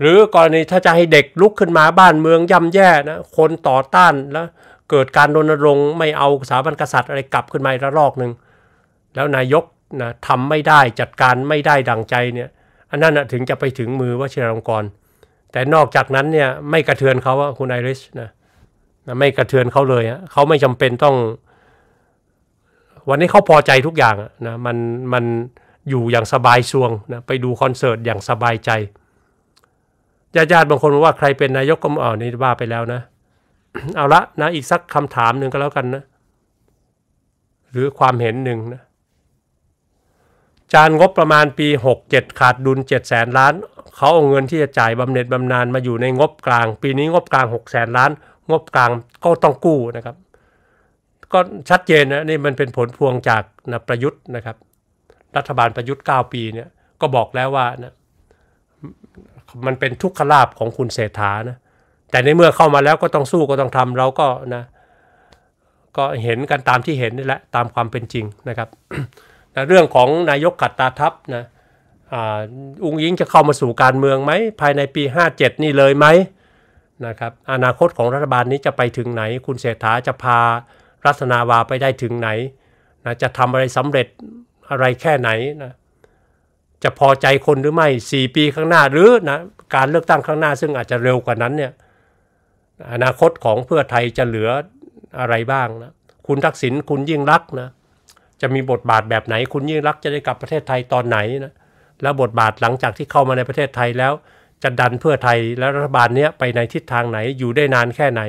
หรือกรณีถ้าจะให้เด็กลุกขึ้นมาบ้านเมืองย่ำแย่นะคนต่อต้านแล้ว เกิดการรณรงค์ไม่เอาสถาบันกษัตริย์อะไรกลับขึ้นมาระลอกหนึ่งแล้วนายกนะทำไม่ได้จัดการไม่ได้ดังใจเนี่ยอันนั้นนะถึงจะไปถึงมือวชิรลงกร แต่นอกจากนั้นเนี่ยไม่กระเทือนเขาว่าคุณไอริชนะไม่กระเทือนเขาเลย เขาไม่จำเป็นต้อง วันนี้เขาพอใจทุกอย่างนะ มัน มันอยู่อย่างสบายสวงนะ ไปดูคอนเสิร์ตอย่างสบายใจ ญาติญาติบางคนว่าใครเป็นนายกก็อ๋อนี่ว่าไปแล้วนะ เอาละนะ อีกสักคำถามหนึ่งก็แล้วกันนะ หรือความเห็นหนึ่งนะ จานงบประมาณปี 67 ขาดดุล7แสนล้าน เขาเอาเงินที่จะจ่ายบำเหน็จบำนาญมาอยู่ในงบกลาง ปีนี้งบกลาง6แสนล้านงบกลางก็ต้องกู้นะครับก็ชัดเจนนะนี่มันเป็นผลพวงจากนะประยุทธ์นะครับ รัฐบาลประยุทธ์ 9 ปีเนี่ยก็บอกแล้วว่านะมันเป็นทุกขลาบของคุณเศรษฐานะแต่ในเมื่อเข้ามาแล้วก็ต้องสู้ก็ต้องทำเราก็นะก็เห็นกันตามที่เห็นนี่แหละ ตามความเป็นจริงนะครับนะเรื่องของนายกขัตตาทัพนะอุ้งยิงจะเข้ามาสู่การเมืองไหม ภายในปี 57 นี่เลยไหมนะครับอนาคตของรัฐบาลนี้จะไปถึงไหน คุณเศรษฐาจะพารัศนาวาไปได้ถึงไหนนะจะทำอะไรสำเร็จอะไรแค่ไหนนะจะพอใจคนหรือไม่4ปีข้างหน้าหรือนะการเลือกตั้งข้างหน้าซึ่งอาจจะเร็วกว่านั้นเนี่ยอนาคตของเพื่อไทยจะเหลืออะไรบ้างนะคุณทักษิณคุณยิ่งรักนะจะมีบทบาทแบบไหน คุณยิ่งรักจะได้กลับประเทศไทยตอนไหนนะแล้วบทบาทหลังจากที่เข้ามาในประเทศไทยแล้วจะดันเพื่อไทยและรัฐบาลเนี้ยไปในทิศทางไหนอยู่ได้นานแค่ไหน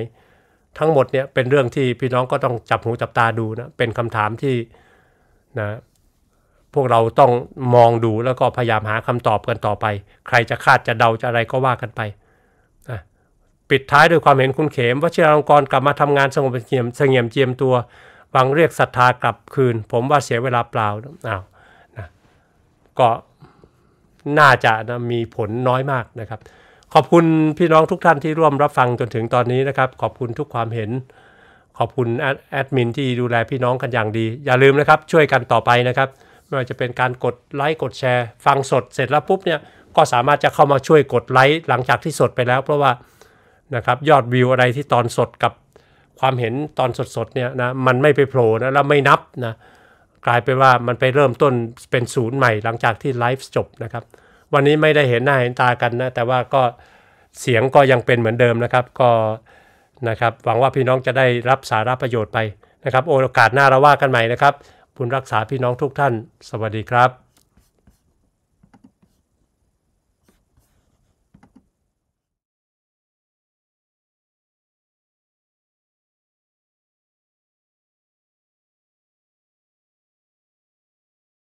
ทั้งหมดเนี่ยเป็นเรื่องที่พี่น้องก็ต้องจับหูจับตาดูนะ เป็นคำถามที่นะพวกเราต้องมองดูแล้วก็พยายามหาคำตอบกันต่อไป ใครจะคาดจะเดาจะอะไรก็ว่ากันไป ปิดท้ายด้วยความเห็นคุณเขมวชิราลงกรกลับมาทำงานสงบเงียมเสงี่ยมเจียมตัวหวังเรียกศรัทธากลับคืนผมว่าเสียเวลาเปล่าอ้าวนะก็น่าจะนะมีผลน้อยมากนะครับ ขอบคุณพี่น้องทุกท่านที่ร่วมรับฟังจนถึงตอนนี้นะครับ ขอบคุณทุกความเห็น ขอบคุณแอดมินที่ดูแลพี่น้องกันอย่างดี อย่าลืมนะครับ ช่วยกันต่อไปนะครับ ไม่ว่าจะเป็นการกดไลค์กดแชร์ฟังสดเสร็จแล้วปุ๊บเนี่ยก็สามารถจะเข้ามาช่วยกดไลค์หลังจากที่สดไปแล้ว เพราะว่านะครับยอดวิวอะไรที่ตอนสดกับความเห็นตอนสดๆเนี่ยนะมันไม่ไปโผล่นะแล้วไม่นับนะกลายเป็นว่ามันไปเริ่มต้นเป็นศูนย์ใหม่หลังจากที่ไลฟ์จบนะครับวันนี้ไม่ได้เห็นหน้าเห็นตากันนะ แต่ว่าก็เสียงก็ยังเป็นเหมือนเดิมนะครับก็นะครับหวังว่าพี่น้องจะได้รับสาระประโยชน์ไปนะครับโอกาสหน้าเราว่ากันใหม่นะครับบุญรักษาพี่น้องทุกท่าน สวัสดีครับ